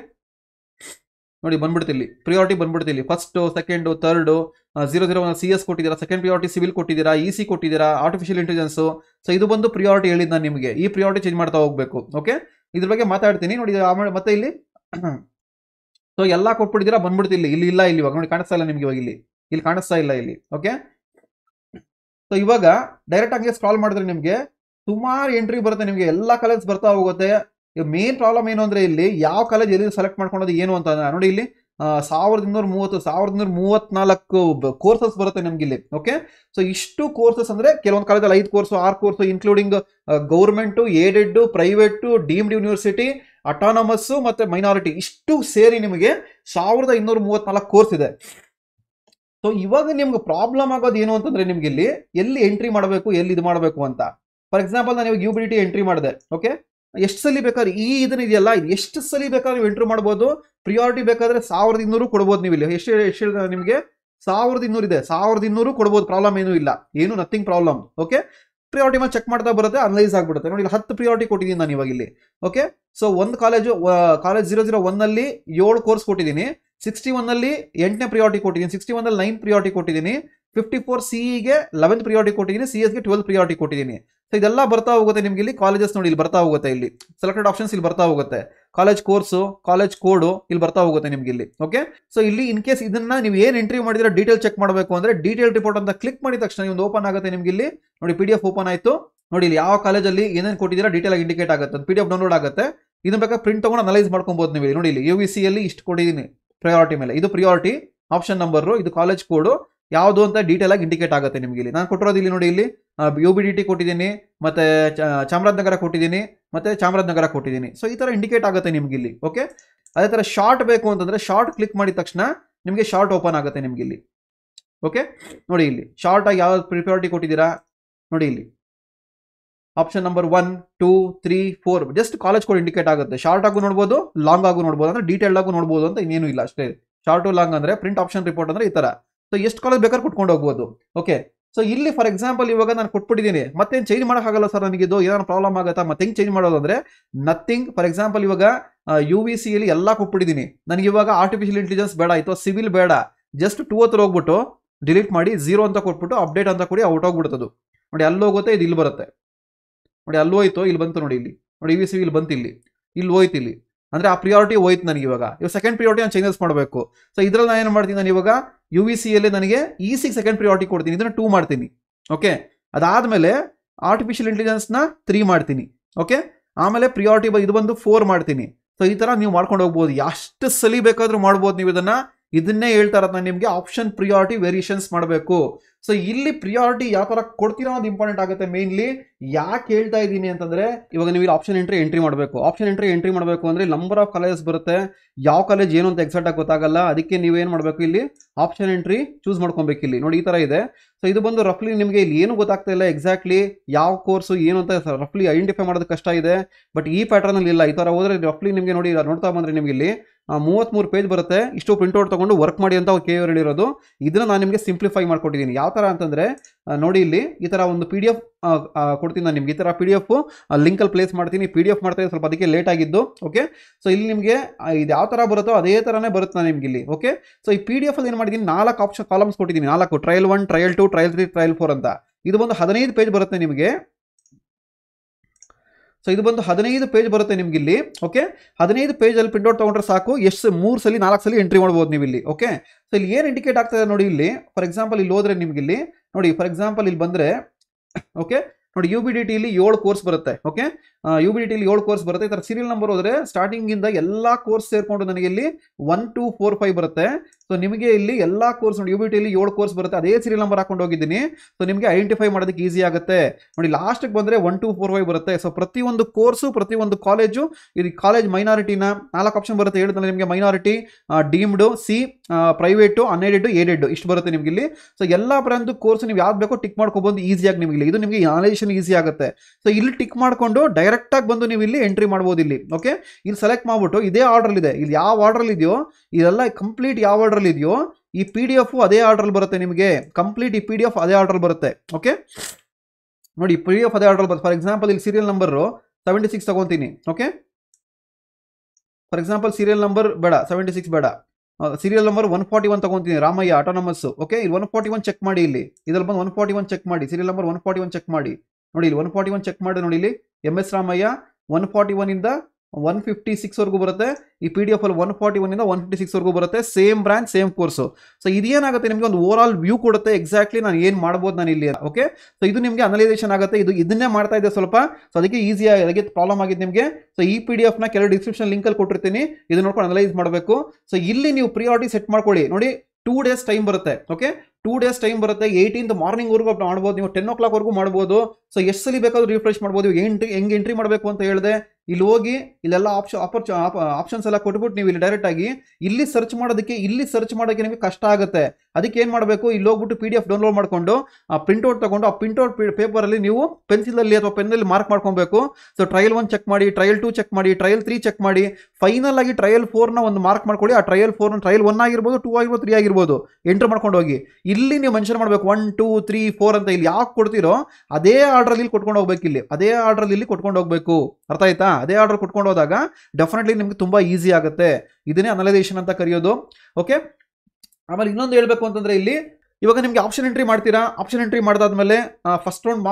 ನೋಡಿ ಬಂದ್ಬಿಡ್ತಿ ಇಲ್ಲಿ ಪ್ರಿಯಾರಿಟಿ ಬಂದ್ಬಿಡ್ತಿ ಇಲ್ಲಿ first second third zero zero C S ಕೊಟ್ಟಿದ್ದೀರಾ ಸೆಕೆಂಡ್ ಪ್ರಿಯಾರಿಟಿ ಸಿವಿಲ್ ಕೊಟ್ಟಿದ್ದೀರಾ ಇ e ಸಿ ಕೊಟ್ಟಿದ್ದೀರಾ ಆರ್ಟಿಫಿಷಿಯಲ್ ಇಂಟೆಲಿಜೆನ್ಸ್ ಸೊ ಇದು ಬಂದು ಪ್ರಿಯಾರಿಟಿ ಹೇಳಿದ್ದು ನಾನು ನಿಮಗೆ ಈ ಪ್ರಿಯಾರಿಟಿ ಚೇಂಜ್ ಮಾಡ್ತಾ ಹೋಗಬೇಕು ಓಕೆ ಇದ್ರ ಬಗ್ಗೆ ಮಾತಾಡ್ತೀನಿ ನೋಡಿ ಆಮೇಲೆ ಮತ್ತೆ ಇಲ್ಲಿ ಸೊ ಎಲ್ಲ ಕೊಟ್ಬಿಡ್ತೀರಾ ಬಂದ್ಬಿಡ್ತಿಲ್ಲ ಇಲ್ಲಿ ಇಲ್ಲ ಇಲ್ಲಿ ಇವಾಗ ನೋಡಿ ಕಾಣಿಸ್ತಾ ಇಲ್ಲ ನಿಮ್ಗೆ ಇವಾಗ ಇಲ್ಲಿ ಇಲ್ಲಿ ಕಾಣಿಸ್ತಾ ಇಲ್ಲ ಇಲ್ಲಿ ಓಕೆ ಸೊ ಇವಾಗ ಡೈರೆಕ್ಟ್ ಆಗಿ ಸ್ಕ್ರಾಲ್ ಮಾಡಿದ್ರೆ ನಿಮಗೆ ಸುಮಾರು ಎಂಟ್ರಿ ಬರುತ್ತೆ ನಿಮಗೆ ಎಲ್ಲ ಕಾಲೇಜ್ ಬರ್ತಾ ಹೋಗುತ್ತೆ ಮೇನ್ ಪ್ರಾಬ್ಲಮ್ ಏನು ಅಂದ್ರೆ ಇಲ್ಲಿ ಯಾವ ಕಾಲೇಜ್ ಎಲ್ಲಿ ಸೆಲೆಕ್ಟ್ ಮಾಡ್ಕೊಳೋದು ಏನು ಅಂತ ನೋಡಿ ಇಲ್ಲಿ ಸಾವಿರದ ಇನ್ನೂರ ಮೂವತ್ತು ಸಾವಿರದ ಇನ್ನೂರ ಮೂವತ್ನಾಲ್ಕು ಕೋರ್ಸಸ್ ಬರುತ್ತೆ ನಮ್ಗೆ ಇಲ್ಲಿ ಓಕೆ ಸೊ ಇಷ್ಟು ಕೋರ್ಸಸ್ ಅಂದರೆ ಕೆಲವೊಂದು ಕಾಲದಲ್ಲಿ ಐದು ಕೋರ್ಸು ಆರು course including government aided private deemed university autonomous ಮತ್ತು ಮೈನಾರಿಟಿ ಇಷ್ಟು ಸೇರಿ ನಿಮಗೆ ಸಾವಿರದ ಇನ್ನೂರ ಮೂವತ್ನಾಲ್ಕು ಕೋರ್ಸ್ ಇದೆ ಸೊ ಇವಾಗ ನಿಮ್ಗೆ ಪ್ರಾಬ್ಲಮ್ ಆಗೋದು ಏನು ಅಂತಂದರೆ ನಿಮ್ಗೆ ಇಲ್ಲಿ ಎಲ್ಲಿ ಎಂಟ್ರಿ ಮಾಡಬೇಕು ಎಲ್ಲಿ ಇದು ಮಾಡಬೇಕು ಅಂತ ಫಾರ್ ಎಕ್ಸಾಂಪಲ್ ನಾನು ಇವಾಗ ಯು ಎಂಟ್ರಿ ಮಾಡಿದೆ ಓಕೆ ಎಷ್ಟು ಸಲ ಬೇಕಾದ್ರೆ ಈ ಇದನ್ನ ಇದೆಯಲ್ಲ ಎಷ್ಟು ಸಲ ಬೇಕಾದ್ರೆ ನೀವು ಎಂಟ್ರ್ ಮಾಡ್ಬೋದು ಪ್ರಿಯಾರಿಟಿ ಬೇಕಾದ್ರೆ ಸಾವಿರದ ಇನ್ನೂರು ಕೊಡ್ಬೋದು ನೀವು ಇಲ್ಲಿ ಎಷ್ಟು ಎಷ್ಟು ನಿಮಗೆ ಸಾವಿರದ ಇನ್ನೂರು ಇದೆ ಸಾವಿರದ ಇನ್ನೂರು ಕೊಡ್ಬೋದು ಪ್ರಾಬ್ಲಮ್ ಏನೂ ಇಲ್ಲ ಏನು ನಥಿಂಗ್ ಪ್ರಾಬ್ಲಮ್ ಓಕೆ ಪ್ರಿಯಾರಿಟಿ ಮೇಲೆ ಚೆಕ್ ಮಾಡ್ತಾ ಬರುತ್ತೆ ಅನಲೈಸ್ ಆಗಿಬಿಡುತ್ತೆ ನೋಡಿ ಇಲ್ಲಿ ಹತ್ತು ಪ್ರಿಯಾರಿಟಿ ಕೊಟ್ಟಿದ್ದೀನಿ ನಾನು ಇವಾಗ ಇಲ್ಲಿ ಓಕೆ ಸೊ ಒಂದು ಕಾಲೇಜು ಕಾಲೇಜ್ ಜೀರೋ ಜೀರೋ ಒನ್ನಲ್ಲಿ ಏಳು ಕೋರ್ಸ್ ಕೊಟ್ಟಿದ್ದೀನಿ ಸಿಕ್ಸ್ಟಿ ಒನ್ನಲ್ಲಿ ಎಂಟನೇ ಪ್ರಿಯಾರಿಟಿ ಕೊಟ್ಟಿದ್ದೀನಿ ಸಿಕ್ಸ್ಟಿ ಅಲ್ಲಿ ನೈನ್ ಪ್ರಿಯಾರಿಟಿ ಕೊಟ್ಟಿದ್ದೀನಿ ಫಿಫ್ಟಿ ಫೋರ್ ಸಿಇಗೆ ಲೆವೆಂತ್ ಪ್ರಿಯಾರಿಟಿ ಕೊಟ್ಟಿದ್ದೀನಿ ಸಿ ಎಸ್ಗೆ ಟ್ವೆಲ್ತ್ ಪ್ರಿಯಾರಿಟಿ ಕೊಟ್ಟಿದ್ದೀನಿ ಸೊ ಇದೆಲ್ಲ ಬರ್ತಾ ಹೋಗುತ್ತೆ ನಿಮಗೆ ಇಲ್ಲಿ ಕಾಲೇಜಸ್ ನೋಡಿ ಇಲ್ಲಿ ಬರ್ತಾ ಹೋಗುತ್ತೆ ಇಲ್ಲಿ ಸೆಲೆಕ್ಟೆಡ್ ಆಪ್ಷನ್ಸ್ ಇಲ್ಲಿ ಬರ್ತಾ ಹೋಗುತ್ತೆ ಕಾಲೇಜ್ ಕೋರ್ಸು ಕಾಲೇಜ್ ಕೋಡು ಇಲ್ಲಿ ಬರ್ತಾ ಹೋಗುತ್ತೆ ನಿಮ್ಗೆ ಇಲ್ಲಿ ಓಕೆ ಸೊ ಇಲ್ಲಿ ಇನ್ ಕೇಸ್ ಇದನ್ನ ನೀವು ಏನು ಎಂಟ್ರಿ ಮಾಡಿದ್ರೆ ಡೀಟೇಲ್ ಚೆಕ್ ಮಾಡಬೇಕು ಅಂದ್ರೆ ಡೀಟೇಲ್ ರಿಪೋರ್ಟ್ ಅಂತ ಕ್ಲಿಕ್ ಮಾಡಿದ ತಕ್ಷಣ ಒಂದು ಓಪನ್ ಆಗುತ್ತೆ ನಿಮ್ಗೆ ಇಲ್ಲಿ ನೋಡಿ ಪಿ ಡಿ ಎಫ್ ಓಪನ್ ಆಯಿತು ನೋಡಿ ಇಲ್ಲಿ ಯಾವ ಕಾಲೇಜಲ್ಲಿ ಏನೇನು ಕೊಟ್ಟಿದ್ದೀರಾ ಡೀಟೇಲ್ ಆಗಿ ಇಂಡಿಕೇಟ್ ಆಗುತ್ತೆ ಪಿ ಡಿ ಎಫ್ ಡೌನ್ಲೋಡ್ ಆಗುತ್ತೆ ಇದನ್ನ ಬೇಕಾ ಪ್ರಿಂಟ್ ತಗೊಂಡು ಅನಲೈಸ್ ಮಾಡ್ಕೊಬೋದು ನೀವು ನೋಡಿ ಇಲ್ಲಿ ಯು ವಿ ಸಿ ಅಲ್ಲಿ ಇಷ್ಟು ಕೊಟ್ಟಿದ್ದೀನಿ ಪ್ರಯಾರಿಟಿ ಮೇಲೆ ಇದು ಪ್ರಿಯಾರಿಟಿ ಆಪ್ಷನ್ ನಂಬರು ಇದು ಕಾಲೇಜ್ ಕೋಡು ಯಾವುದು ಅಂತ ಡೀಟೇಲ್ ಆಗಿ ಇಂಡಿಕೇಟ್ ಆಗುತ್ತೆ ನಿಮಗೆ ಇಲ್ಲಿ ನಾನು ಕೊಟ್ಟಿರೋದು ಇಲ್ಲಿ ನೋಡಿ ಇಲ್ಲಿ ಯು ಬಿ ಡಿ ಟಿ ಕೊಟ್ಟಿದ್ದೀನಿ ಮತ್ತು ಚಾಮರಾಜನಗರ ಕೊಟ್ಟಿದ್ದೀನಿ ಮತ್ತು ಚಾಮರಾಜನಗರ ಕೊಟ್ಟಿದ್ದೀನಿ ಸೊ ಈ ಥರ ಇಂಡಿಕೇಟ್ ಆಗುತ್ತೆ ನಿಮ್ಗೆ ಇಲ್ಲಿ ಓಕೆ ಅದೇ ಥರ ಶಾರ್ಟ್ ಬೇಕು ಅಂತಂದರೆ ಶಾರ್ಟ್ ಕ್ಲಿಕ್ ಮಾಡಿದ ತಕ್ಷಣ ನಿಮಗೆ ಶಾರ್ಟ್ ಓಪನ್ ಆಗುತ್ತೆ ನಿಮಗೆ ಇಲ್ಲಿ ಓಕೆ ನೋಡಿ ಇಲ್ಲಿ ಶಾರ್ಟ್ ಆಗಿ ಯಾವ ಪ್ರಿಪ್ಯಾರಿಟಿ ಕೊಟ್ಟಿದ್ದೀರಾ ನೋಡಿ ಇಲ್ಲಿ option number one two three four just college ಕೂಡ ಇಂಡಿಕೇಟ್ ಆಗುತ್ತೆ ಶಾರ್ಟ್ ಆಗು ನೋಡ್ಬೋದು ಲಾಂಗ್ ಆಗು ನೋಡ್ಬೋದು ಅಂದರೆ ಡೀಟೇಲ್ಡ್ ಆಗು ನೋಡ್ಬೋದು ಅಂತ ಇನ್ನೇನು ಇಲ್ಲ ಅಷ್ಟೇ ಶಾರ್ಟ್ ಟು ಲಾಂಗ್ ಅಂದರೆ ಪ್ರಿಂಟ್ ಆಪ್ಷನ್ ರಿಪೋರ್ಟ್ ಅಂದರೆ ಈ ಥರ ಸೊ ಎಷ್ಟು ಕಾಲೇಜ್ ಬೇಕಾದ್ರೆ ಕುಟ್ಕೊಂಡು ಹೋಗ್ಬೋದು ಓಕೆ ಸೊ ಇಲ್ಲಿ ಫಾರ್ ಎಕ್ಸಾಂಪಲ್ ಇವಾಗ ನಾನು ಕೊಟ್ಬಿಟ್ಟಿದ್ದೀನಿ ಮತ್ತೇನು ಚೇಂಜ್ ಮಾಡೋಕ್ಕಾಗಲ್ಲ ಸರ್ ನನಗಿದು ಏನಾದ್ರು ಪ್ರಾಬ್ಲಮ್ ಆಗುತ್ತಾ ಮತ್ತೆ ಹೆಂಗೆ ಚೇಂಜ್ ಮಾಡೋದು ನಥಿಂಗ್ ಫಾರ್ ಎಕ್ಸಾಂಪಲ್ ಇವಾಗ ಯು ವಿ ಸಿಯಲ್ಲಿ ಎಲ್ಲ ಕೊಟ್ಬಿಟ್ಟಿದ್ದೀನಿ ನನಗೆ ಇವಾಗ ಆರ್ಟಿಫಿಷಿಯಲ್ ಇಂಟೆಲಿಜೆನ್ಸ್ ಬೇಡ ಅಥವಾ ಸಿವಿಲ್ ಬೇಡ ಜಸ್ಟ್ ಟೂ ಹತ್ರ ಹೋಗ್ಬಿಟ್ಟು ಡಿಲೀಟ್ ಮಾಡಿ ಝೀರೋ ಅಂತ ಕೊಟ್ಬಿಟ್ಟು ಅಪ್ಡೇಟ್ ಅಂತ ಕೊಡಿ ಔಟ್ ಹೋಗ್ಬಿಡ್ತದು ನೋಡಿ ಅಲ್ಲಿ ಹೋಗುತ್ತೆ ಇದು ಇಲ್ಲಿ ಬರುತ್ತೆ ನೋಡಿ ಅಲ್ಲಿ ಹೋಯ್ತು ಇಲ್ಲಿ ಬಂತು ನೋಡಿ ಇಲ್ಲಿ ನೋಡಿ ಯು ವಿ ಸಿ ಇಲ್ಲಿ ಬಂತು ಇಲ್ಲಿ ಇಲ್ಲಿ ಹೋಯ್ತು ಇಲ್ಲಿ ಅಂದರೆ ಆ ಪ್ರಿಯಾರಿಟಿ ಹೋಯ್ತು ನನಗೆ ಇವಾಗ ಇವಾಗ ಸೆಕೆಂಡ್ ಪ್ರಿಯಾರಿಟಿ ನಾನು ಚೇಂಜಸ್ ಮಾಡಬೇಕು ಸೊ ಇದರಲ್ಲಿ ನಾನು ಏನು ಮಾಡ್ತೀನಿ ನಾನು ಇವಾಗ ಯು ವಿ ಸಿಯಲ್ಲಿ ನನಗೆ ಈ ಸೆಕೆಂಡ್ ಪ್ರಿಯಾರಿಟಿ ಕೊಡ್ತೀನಿ ಇದನ್ನು ಟೂ ಮಾಡ್ತೀನಿ ಓಕೆ ಅದಾದಮೇಲೆ ಆರ್ಟಿಫಿಷಿಯಲ್ ಇಂಟೆಲಿಜೆನ್ಸ್ನ ತ್ರೀ ಮಾಡ್ತೀನಿ ಓಕೆ ಆಮೇಲೆ ಪ್ರಿಯಾರಿಟಿ ಇದು ಬಂದು ಫೋರ್ ಮಾಡ್ತೀನಿ ಸೊ ಈ ಥರ ನೀವು ಮಾಡ್ಕೊಂಡು ಹೋಗ್ಬೋದು ಎಷ್ಟು ಸಲಿ ಬೇಕಾದರೂ ಮಾಡ್ಬೋದು ನೀವು ಇದನ್ನ ಇದನ್ನೇ ಹೇಳ್ತಾ ಇರೋದು ನಿಮಗೆ ಆಪ್ಷನ್ ಪ್ರಿಯಾರಿಟಿ ವೇರಿಯೇಷನ್ಸ್ ಮಾಡಬೇಕು ಸೊ ಇಲ್ಲಿ ಪ್ರಿಯಾರಿಟಿ ಯಾವ ಥರ ಕೊಡ್ತೀರಾ ಅನ್ನೋದು ಇಂಪಾರ್ಟೆಂಟ್ ಆಗುತ್ತೆ ಮೇನ್ಲಿ ಯಾಕೆ ಹೇಳ್ತಾ ಇದ್ದೀನಿ ಅಂತಂದರೆ ಇವಾಗ ನೀವು ಇಲ್ಲಿ ಆಪ್ಷನ್ ಎಂಟ್ರಿ ಎಂಟ್ರಿ ಮಾಡಬೇಕು ಆಪ್ಷನ್ ಎಂಟ್ರಿ ಎಂಟ್ರಿ ಮಾಡಬೇಕು ಅಂದರೆ ನಂಬರ್ ಆಫ್ ಕಾಲೇಜಸ್ ಬರುತ್ತೆ ಯಾವ ಕಾಲೇಜ್ ಏನು ಅಂತ ಎಕ್ಸಾಕ್ಟ್ ಆಗಿ ಗೊತ್ತಾಗಲ್ಲ ಅದಕ್ಕೆ ನೀವು ಏನು ಮಾಡಬೇಕು ಇಲ್ಲಿ ಆಪ್ಷನ್ ಎಂಟ್ರಿ ಚೂಸ್ ಮಾಡ್ಕೊಬೇಕು ಇಲ್ಲಿ ನೋಡಿ ಈ ಥರ ಇದೆ ಸೊ ಇದು ಬಂದು ರಫ್ಲಿ ನಿಮಗೆ ಇಲ್ಲಿ ಏನು ಗೊತ್ತಾಗ್ತಾ ಇಲ್ಲ ಎಕ್ಸಾಕ್ಟ್ಲಿ ಯಾವ ಕೋರ್ಸು ಏನು ಅಂತ ರಫ್ಲಿ ಐಡೆಂಟಿಫೈ ಮಾಡೋದು ಕಷ್ಟ ಇದೆ ಬಟ್ ಈ ಪ್ಯಾಟರ್ನಲ್ಲಿ ಇಲ್ಲ ಈ ಥರ ಹೋದ್ರೆ ರಫ್ಲಿ ನಿಮಗೆ ನೋಡಿ ನೋಡ್ತಾ ಬಂದರೆ ನಿಮಗೆ ಇಲ್ಲಿ ಮೂವತ್ತ್ಮೂರು ಪೇಜ್ ಬರುತ್ತೆ ಇಷ್ಟು ಪ್ರಿಂಟ್ಔಟ್ ತೊಗೊಂಡು ವರ್ಕ್ ಮಾಡಿ ಅಂತ ಅವ್ರು ಕೆ ಹೇಳಿರೋದು ಇದನ್ನು ನಾನು ನಿಮಗೆ ಸಿಂಪ್ಲಿಫೈ ಮಾಡಿಕೊಟ್ಟಿದ್ದೀನಿ ಯಾವ ಥರ ಅಂತಂದರೆ ನೋಡಿ ಇಲ್ಲಿ ಈ ಥರ ಒಂದು ಪಿ ಡಿ ಎಫ್ ಕೊಡ್ತೀನಿ ನಾನು ನಿಮಗೆ ಈ ಥರ ಪಿ ಡಿ ಎಫ್ ಲಿಂಕಲ್ಲಿ ಪ್ಲೇಸ್ ಮಾಡ್ತೀನಿ ಪಿ ಡಿ ಎಫ್ ಮಾಡ್ತಾ ಸ್ವಲ್ಪ ಅದಕ್ಕೆ ಲೇಟ್ ಆಗಿದ್ದು ಓಕೆ ಸೊ ಇಲ್ಲಿ ನಿಮಗೆ ಇದು ಯಾವ ಥರ ಬರುತ್ತೋ ಅದೇ ಥರನೇ ಬರುತ್ತೆ ನಾನು ನಿಮಗೆ ಇಲ್ಲಿ ಓಕೆ ಸೊ ಈ ಪಿ ಡಿ ಎಫಲ್ಲಿ ಏನು ಮಾಡಿದ್ದೀನಿ ನಾಲ್ಕು ಆಪ್ಷನ್ ಕಾಲಮ್ಸ್ ಕೊಟ್ಟಿದ್ದೀನಿ ನಾಲ್ಕು trial one trial two trial three trial four ಅಂತ ಇದು ಒಂದು ಹದಿನೈದು ಪೇಜ್ ಬರುತ್ತೆ ನಿಮಗೆ ಸೊ ಇದು ಬಂದು ಹದಿನೈದು ಪೇಜ್ ಬರುತ್ತೆ ನಿಮ್ಗೆ ಇಲ್ಲಿ ಓಕೆ ಹದಿನೈದು ಪೇಜಲ್ಲಿ ಪ್ರಿಂಟ್ಔಟ್ ತಗೊಂಡ್ರೆ ಸಾಕು ಎಷ್ಟು ಮೂರು ಸಲ ನಾಲ್ಕು ಸಲ ಎಂಟ್ರಿ ಮಾಡ್ಬೋದು ನೀವು ಇಲ್ಲಿ ಓಕೆ ಸೊ ಇಲ್ಲಿ ಏನು ಇಂಡಿಕೇಟ್ ಆಗ್ತದೆ ನೋಡಿ ಇಲ್ಲಿ ಫಾರ್ ಎಕ್ಸಾಂಪಲ್ ಇಲ್ಲಿ ಹೋದ್ರೆ ನಿಮ್ಗೆ ಇಲ್ಲಿ ನೋಡಿ ಫಾರ್ ಎಕ್ಸಾಂಪಲ್ ಇಲ್ಲಿ ಬಂದರೆ ಓಕೆ ನೋಡಿ ಯು ಬಿ ಡಿ ಇಲ್ಲಿ ಏಳು ಕೋರ್ಸ್ ಬರುತ್ತೆ ಓಕೆ ಯು ಬಿ ಡಿ ಟಿಲಿ ಏಳು ಕೋರ್ಸ್ ಬರುತ್ತೆ ಈ ಥರ ಸೀರಿಯಲ್ ನಂಬರ್ ಸ್ಟಾರ್ಟಿಂಗ್ ಸ್ಟಾರ್ಟಿಂಗಿಂದ ಎಲ್ಲ ಕೋರ್ಸ್ ಸೇರಿಕೊಂಡು ನನಗೆ ಇಲ್ಲಿ ಒನ್ ಟು ಫೋರ್ ಫೈವ್ ಬರುತ್ತೆ ಸೊ ನಿಮಗೆ ಇಲ್ಲಿ ಎಲ್ಲ ಕೋರ್ಸ್ ನೋಡಿ ಯು ಬಿ ಟಿ ಏಳು ಕೋರ್ಸ್ ಬರುತ್ತೆ ಅದೇ ಸೀರಿಯಲ್ ನಂಬರ್ ಹಾಕೊಂಡು ಹೋಗಿದ್ದೀನಿ ಸೊ ನಿಮಗೆ ಐಡೆಂಟಿಫೈ ಮಾಡೋದಕ್ಕೆ ಈಸಿ ಆಗುತ್ತೆ ನೋಡಿ ಲಾಸ್ಟ್ ಬಂದರೆ ಒನ್ ಟು ಫೋರ್ ಫೈವ್ ಬರುತ್ತೆ ಸೊ ಪ್ರತಿಯೊಂದು ಕೋರ್ಸು ಪ್ರತಿಯೊಂದು ಕಾಲೇಜು ಇಲ್ಲಿ ಕಾಲೇಜ್ ಮೈನಾರಿಟಿನ ನಾಲ್ಕು ಆಪ್ಷನ್ ಬರುತ್ತೆ ಹೇಳಿದ್ರೆ ನಿಮಗೆ minority deemed C private unaided aided ಇಷ್ಟು ಬರುತ್ತೆ ನಿಮಗೆ ಇಲ್ಲಿ ಸೊ ಎಲ್ಲ ಒಂದು ಕೋರ್ಸ್ ನೀವು ಯಾವ್ದು ಬೇಕೋ ಟಿಕ್ ಮಾಡ್ಕೊಬೋದು ಈಸಿಯಾಗಿ ನಿಮಗೆ ಇಲ್ಲಿ ಇದು ನಿಮಗೆ ಅನಲೈಸೇಷನ್ ಈಸಿ ಆಗುತ್ತೆ ಸೊ ಇಲ್ಲಿ ಟಿಕ್ ಮಾಡಿಕೊಂಡು ಡೈರೆಕ್ಟಾಗಿ ಬಂದು ನೀವು ಇಲ್ಲಿ ಎಂಟ್ರಿ ಮಾಡ್ಬೋದು ಇಲ್ಲಿ ಓಕೆ ಇಲ್ಲಿ ಸೆಲೆಕ್ಟ್ ಮಾಡ್ಬಿಟ್ಟು ಇದೇ ಇದೆ ಇಲ್ಲಿ ಯಾವ ಆರ್ಡರ್ ಇದೆಯೋ ಇದೆಲ್ಲ ಕಂಪ್ಲೀಟ್ ಯಾವ ಆರ್ಡರ್ ಆರ್ಡ್ರಲ್ಲಿ ಇದೆಯೋ ಈ ಪಿ ಡಿ ಎಫು ಅದೇ ಆರ್ಡ್ರಲ್ಲಿ ಬರುತ್ತೆ ನಿಮಗೆ ಕಂಪ್ಲೀಟ್ ಈ ಪಿ ಡಿ ಎಫ್ ಅದೇ ಆರ್ಡ್ರಲ್ಲಿ ಬರುತ್ತೆ ಓಕೆ ನೋಡಿ ಪಿ ಡಿ ಎಫ್ ಅದೇ ಆರ್ಡ್ರಲ್ಲಿ ಬರುತ್ತೆ ಫಾರ್ ಎಕ್ಸಾಂಪಲ್ ಇಲ್ಲಿ ಸೀರಿಯಲ್ ನಂಬರ್ ಸೆವೆಂಟಿ ಸಿಕ್ಸ್ ತೊಗೊತೀನಿ okay for example serial number ಬೇಡ ಸೆವೆಂಟಿ ಸಿಕ್ಸ್ ಬೇಡ serial number one forty one ತೊಗೊತೀನಿ ರಾಮಯ್ಯ ಆಟೋನಮಸ್ ಓಕೆ ಇಲ್ಲಿ ಒನ್ ಫಾರ್ಟಿ ಒನ್ ಚೆಕ್ ಮಾಡಿ ಇಲ್ಲಿ ಇದ್ರಲ್ಲಿ ಬಂದು ಒನ್ ಫಾರ್ಟಿ ಒನ್ ಚೆಕ್ ಮಾಡಿ serial number one forty one check ಮಾಡಿ ನೋಡಿ ಇಲ್ಲಿ ಒನ್ ಫಾರ್ಟಿ ಒನ್ ಚೆಕ್ ಮಾಡಿ ನೋಡಿ ಇಲ್ಲಿ M S Ramaiah one forty one ಇಂದ ಒನ್ ಫಿಫ್ಟಿ ಸಿಕ್ಸ್ವರೆಗೂ ಬರುತ್ತೆ ಈ ಪಿ ಡಿ ಎಫ್ ಅಲ್ಲಿ ಒನ್ ಫಾರ್ಟಿ ಒನ್ನಿಂದ ಒನ್ ಫಿಫ್ಟಿ ಸಿಕ್ಸ್ವರೆಗೂ ಬರುತ್ತೆ same brand same course so ಇದೇನಾಗುತ್ತೆ ನಿಮಗೆ ಒಂದು ಓವರ್ ಆಲ್ ವ್ಯೂ ಕೊಡುತ್ತೆ ಎಕ್ಸಾಕ್ಟ್ಲಿ ನಾನು ಏನು ಮಾಡ್ಬೋದು ನಾನು ಇಲ್ಲಿ ಓಕೆ ಸೊ ಇದು ನಿಮಗೆ ಅನಲೈಸೇಷನ್ ಆಗುತ್ತೆ ಇದು ಇದನ್ನೇ ಮಾಡ್ತಾ ಇದೆ ಸ್ವಲ್ಪ ಸೊ ಅದಕ್ಕೆ ಈಸಿ ಆಗಿ ಪ್ರಾಬ್ಲಮ್ ಆಗಿದೆ ನಿಮಗೆ ಸೊ ಈ ಪಿ ಡಿ ಎಫ್ನ ಕೆಲವು ಡಿಸ್ಕ್ರಿಪ್ಷನ್ ಅಲ್ಲಿ ಕೊಟ್ಟಿರ್ತೀನಿ ಇದು ನೋಡ್ಕೊಂಡು ಅನಲೈಸ್ ಮಾಡಬೇಕು ಸೊ ಇಲ್ಲಿ ನೀವು ಪ್ರಿಯಾರಿಟಿ ಸೆಟ್ ಮಾಡ್ಕೊಳ್ಳಿ ನೋಡಿ ಟೂ ಡೇಸ್ ಟೈಮ್ ಬರುತ್ತೆ ಓಕೆ ಟೂ ಡೇಸ್ ಟೈಮ್ ಬರುತ್ತೆ ಮಾರ್ನಿಂಗ್ ಮಾರ್ನಿಂಗ್ವರೆಗೂ ಮಾಡ್ಬೋದು ನೀವು ಟೆನ್ ಓ ಕ್ಲಾಕ್ವರೆಗೂ ಮಾಡ್ಬೋದು ಸೊ ಎಷ್ಟು ಸಲ ಬೇಕಾದರೂ ರಿಫ್ರೆಶ್ ಮಾಡ್ಬೋದು ಎಂಟ್ರಿ ಹೆಂಗೆ ಎಂಟ್ರಿ ಮಾಡಬೇಕು ಅಂತ ಹೇಳಿದೆ ಇಲ್ಲಿ ಹೋಗಿ ಇಲ್ಲೆಲ್ಲ ಆಪ್ಷನ್ ಆಪರ್ಚು ಆಪ್ಷನ್ಸ್ ಎಲ್ಲ ಕೊಟ್ಬಿಟ್ಟು ನೀವು ಇಲ್ಲಿ ಡೈರೆಕ್ಟಾಗಿ ಇಲ್ಲಿ ಸರ್ಚ್ ಮಾಡೋದಕ್ಕೆ ಇಲ್ಲಿ ಸರ್ಚ್ ಮಾಡೋಕ್ಕೆ ನಿಮಗೆ ಕಷ್ಟ ಆಗುತ್ತೆ ಅದಕ್ಕೆ ಏನು ಮಾಡಬೇಕು ಇಲ್ಲಿ ಹೋಗ್ಬಿಟ್ಟು ಪಿ ಡಿ ಎಫ್ ಡೌನ್ಲೋಡ್ ಮಾಡಿಕೊಂಡು ಆ ಪ್ರಿಂಟ್ಔಟ್ ತಗೊಂಡು ಆ ಪ್ರಿಂಟ್ಔಟ್ ಪೇಪರಲ್ಲಿ ನೀವು ಅಲ್ಲಿ ಅಥವಾ ಪೆನ್ನಲ್ಲಿ ಮಾರ್ಕ್ ಮಾಡ್ಕೊಬೇಕು ಸೊ ಟ್ರಯಲ್ ಒನ್ ಚೆಕ್ ಮಾಡಿ ಟ್ರಯಲ್ ಟು ಚೆಕ್ ಮಾಡಿ ಟ್ರಯಲ್ ತ್ರೀ ಚೆಕ್ ಮಾಡಿ ಫೈನಲ್ ಆಗಿ ಟ್ರಯಲ್ ಫೋರ್ನ ಒಂದು ಮಾರ್ಕ್ ಮಾಡ್ಕೊಳ್ಳಿ ಆ ಟ್ರಯಲ್ ಫೋರ್ನ ಟ್ರಯಲ್ ಒನ್ ಆಗಿರ್ಬೋದು ಟೂ ಆಗಿರ್ಬೋದು ತ್ರೀ ಆಗಿರ್ಬೋದು ಎಂಟರ್ ಮಾಡ್ಕೊಂಡು ಹೋಗಿ ಇಲ್ಲಿ ನೀವು ಮೆನ್ಷನ್ ಮಾಡಬೇಕು ಒನ್ ಟೂ ತ್ರೀ ಫೋರ್ ಅಂತ ಇಲ್ಲಿ ಯಾಕೆ ಕೊಡ್ತೀರೋ ಅದೇ ಇಲ್ಲಿ ಕೊಟ್ಕೊಂಡು ಹೋಗ್ಬೇಕು ಇಲ್ಲಿ ಅದೇ ಆರ್ಡ್ರಲ್ಲಿ ಇಲ್ಲಿ ಕೊಟ್ಕೊಂಡು ಹೋಗಬೇಕು ಅರ್ಥ ಆಯ್ತಾ ಅದೇ ಆರ್ಡರ್ ಕೊಟ್ಕೊಂಡು ಹೋದಾಗ ಡೆಫಿನೆಟ್ಲಿ ನಿಮಗೆ ತುಂಬ ಈಸಿ ಆಗುತ್ತೆ ಇದನ್ನೇ ಅನಲೈಸೇಷನ್ ಅಂತ ಕರೆಯೋದು ಓಕೆ ಆಮೇಲೆ ಇನ್ನೊಂದು ಹೇಳಬೇಕು ಅಂತಂದರೆ ಇಲ್ಲಿ ಇವಾಗ ನಿಮಗೆ ಆಪ್ಷನ್ ಎಂಟ್ರಿ ಮಾಡ್ತೀರಾ ಆಪ್ಷನ್ ಎಂಟ್ರಿ ಮಾಡಿದಾದ್ಮೇಲೆ ಫಸ್ಟ್ ರೌಂಡ್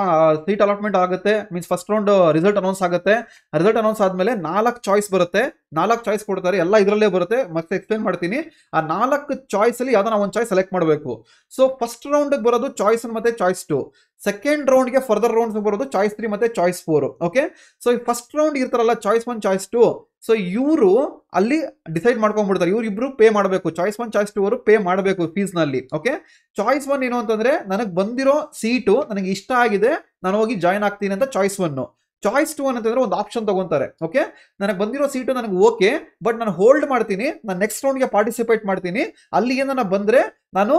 ಸೀಟ್ ಅಲಾಟ್ಮೆಂಟ್ ಆಗುತ್ತೆ means first round result announce ಆಗುತ್ತೆ ರಿಸಲ್ಟ್ ಅನೌನ್ಸ್ ಆದಮೇಲೆ ನಾಲ್ಕು ಚಾಯ್ಸ್ ಬರುತ್ತೆ ನಾಲ್ಕು ಚಾಯ್ಸ್ ಕೊಡ್ತಾರೆ ಎಲ್ಲ ಇದರಲ್ಲೇ ಬರುತ್ತೆ ಮತ್ತೆ ಎಕ್ಸ್ಪ್ಲೇನ್ ಮಾಡ್ತೀನಿ ಆ ನಾಲ್ಕು ಚಾಯ್ಸಲ್ಲಿ ಯಾವ್ದಾನ ಒಂದು ಚಾಯ್ಸ್ ಸೆಲೆಕ್ಟ್ ಮಾಡಬೇಕು ಸೊ ಫಸ್ಟ್ ರೌಂಡ್ ಬರೋದು ಚಾಯ್ಸ್ ಮತ್ತೆ ಚಾಯ್ಸ್ ಟು ಸೆಕೆಂಡ್ ರೌಂಡ್ಗೆ ಫರ್ದರ್ ರೌಂಡ್ಸ್ ಬರೋದು ಚಾಯ್ಸ್ ತ್ರೀ ಮತ್ತೆ ಚಾಯ್ಸ್ ಫೋರ್ ಓಕೆ ಸೊ ಈ ಫಸ್ಟ್ ರೌಂಡ್ ಇರ್ತಾರಲ್ಲ choice one choice two so ಇವರು ಅಲ್ಲಿ ಡಿಸೈಡ್ ಮಾಡ್ಕೊಂಡ್ಬಿಡ್ತಾರೆ ಇಬ್ರು ಪೇ ಮಾಡಬೇಕು ಚಾಯ್ಸ್ ಒನ್ ಚಾಯ್ಸ್ ಟು ಅವರು ಪೇ ಮಾಡಬೇಕು ಫೀಸ್ನಲ್ಲಿ ಓಕೆ ಚಾಯ್ಸ್ ಒನ್ ಏನು ಅಂತಂದ್ರೆ ನನಗೆ ಬಂದಿರೋ ಸೀಟು ನನಗೆ ಇಷ್ಟ ಆಗಿದೆ ನಾನು ಹೋಗಿ ಜಾಯ್ನ್ ಆಗ್ತೀನಿ ಅಂತ ಚಾಯ್ಸ್ ಒನ್ನು ಚಾಯ್ಸ್ ಟು ಅಂತಂದ್ರೆ ಒಂದು ಆಪ್ಷನ್ ತಗೊಂತಾರೆ ಓಕೆ ನನಗೆ ಬಂದಿರೋ ಸೀಟು ನನಗೆ ಓಕೆ ಬಟ್ ನಾನು ಹೋಲ್ಡ್ ಮಾಡ್ತೀನಿ ನಾನು ನೆಕ್ಸ್ಟ್ ರೌಂಡ್ಗೆ ಪಾರ್ಟಿಸಿಪೇಟ್ ಮಾಡ್ತೀನಿ ಅಲ್ಲಿಗೆ ನಾನು ಬಂದರೆ ನಾನು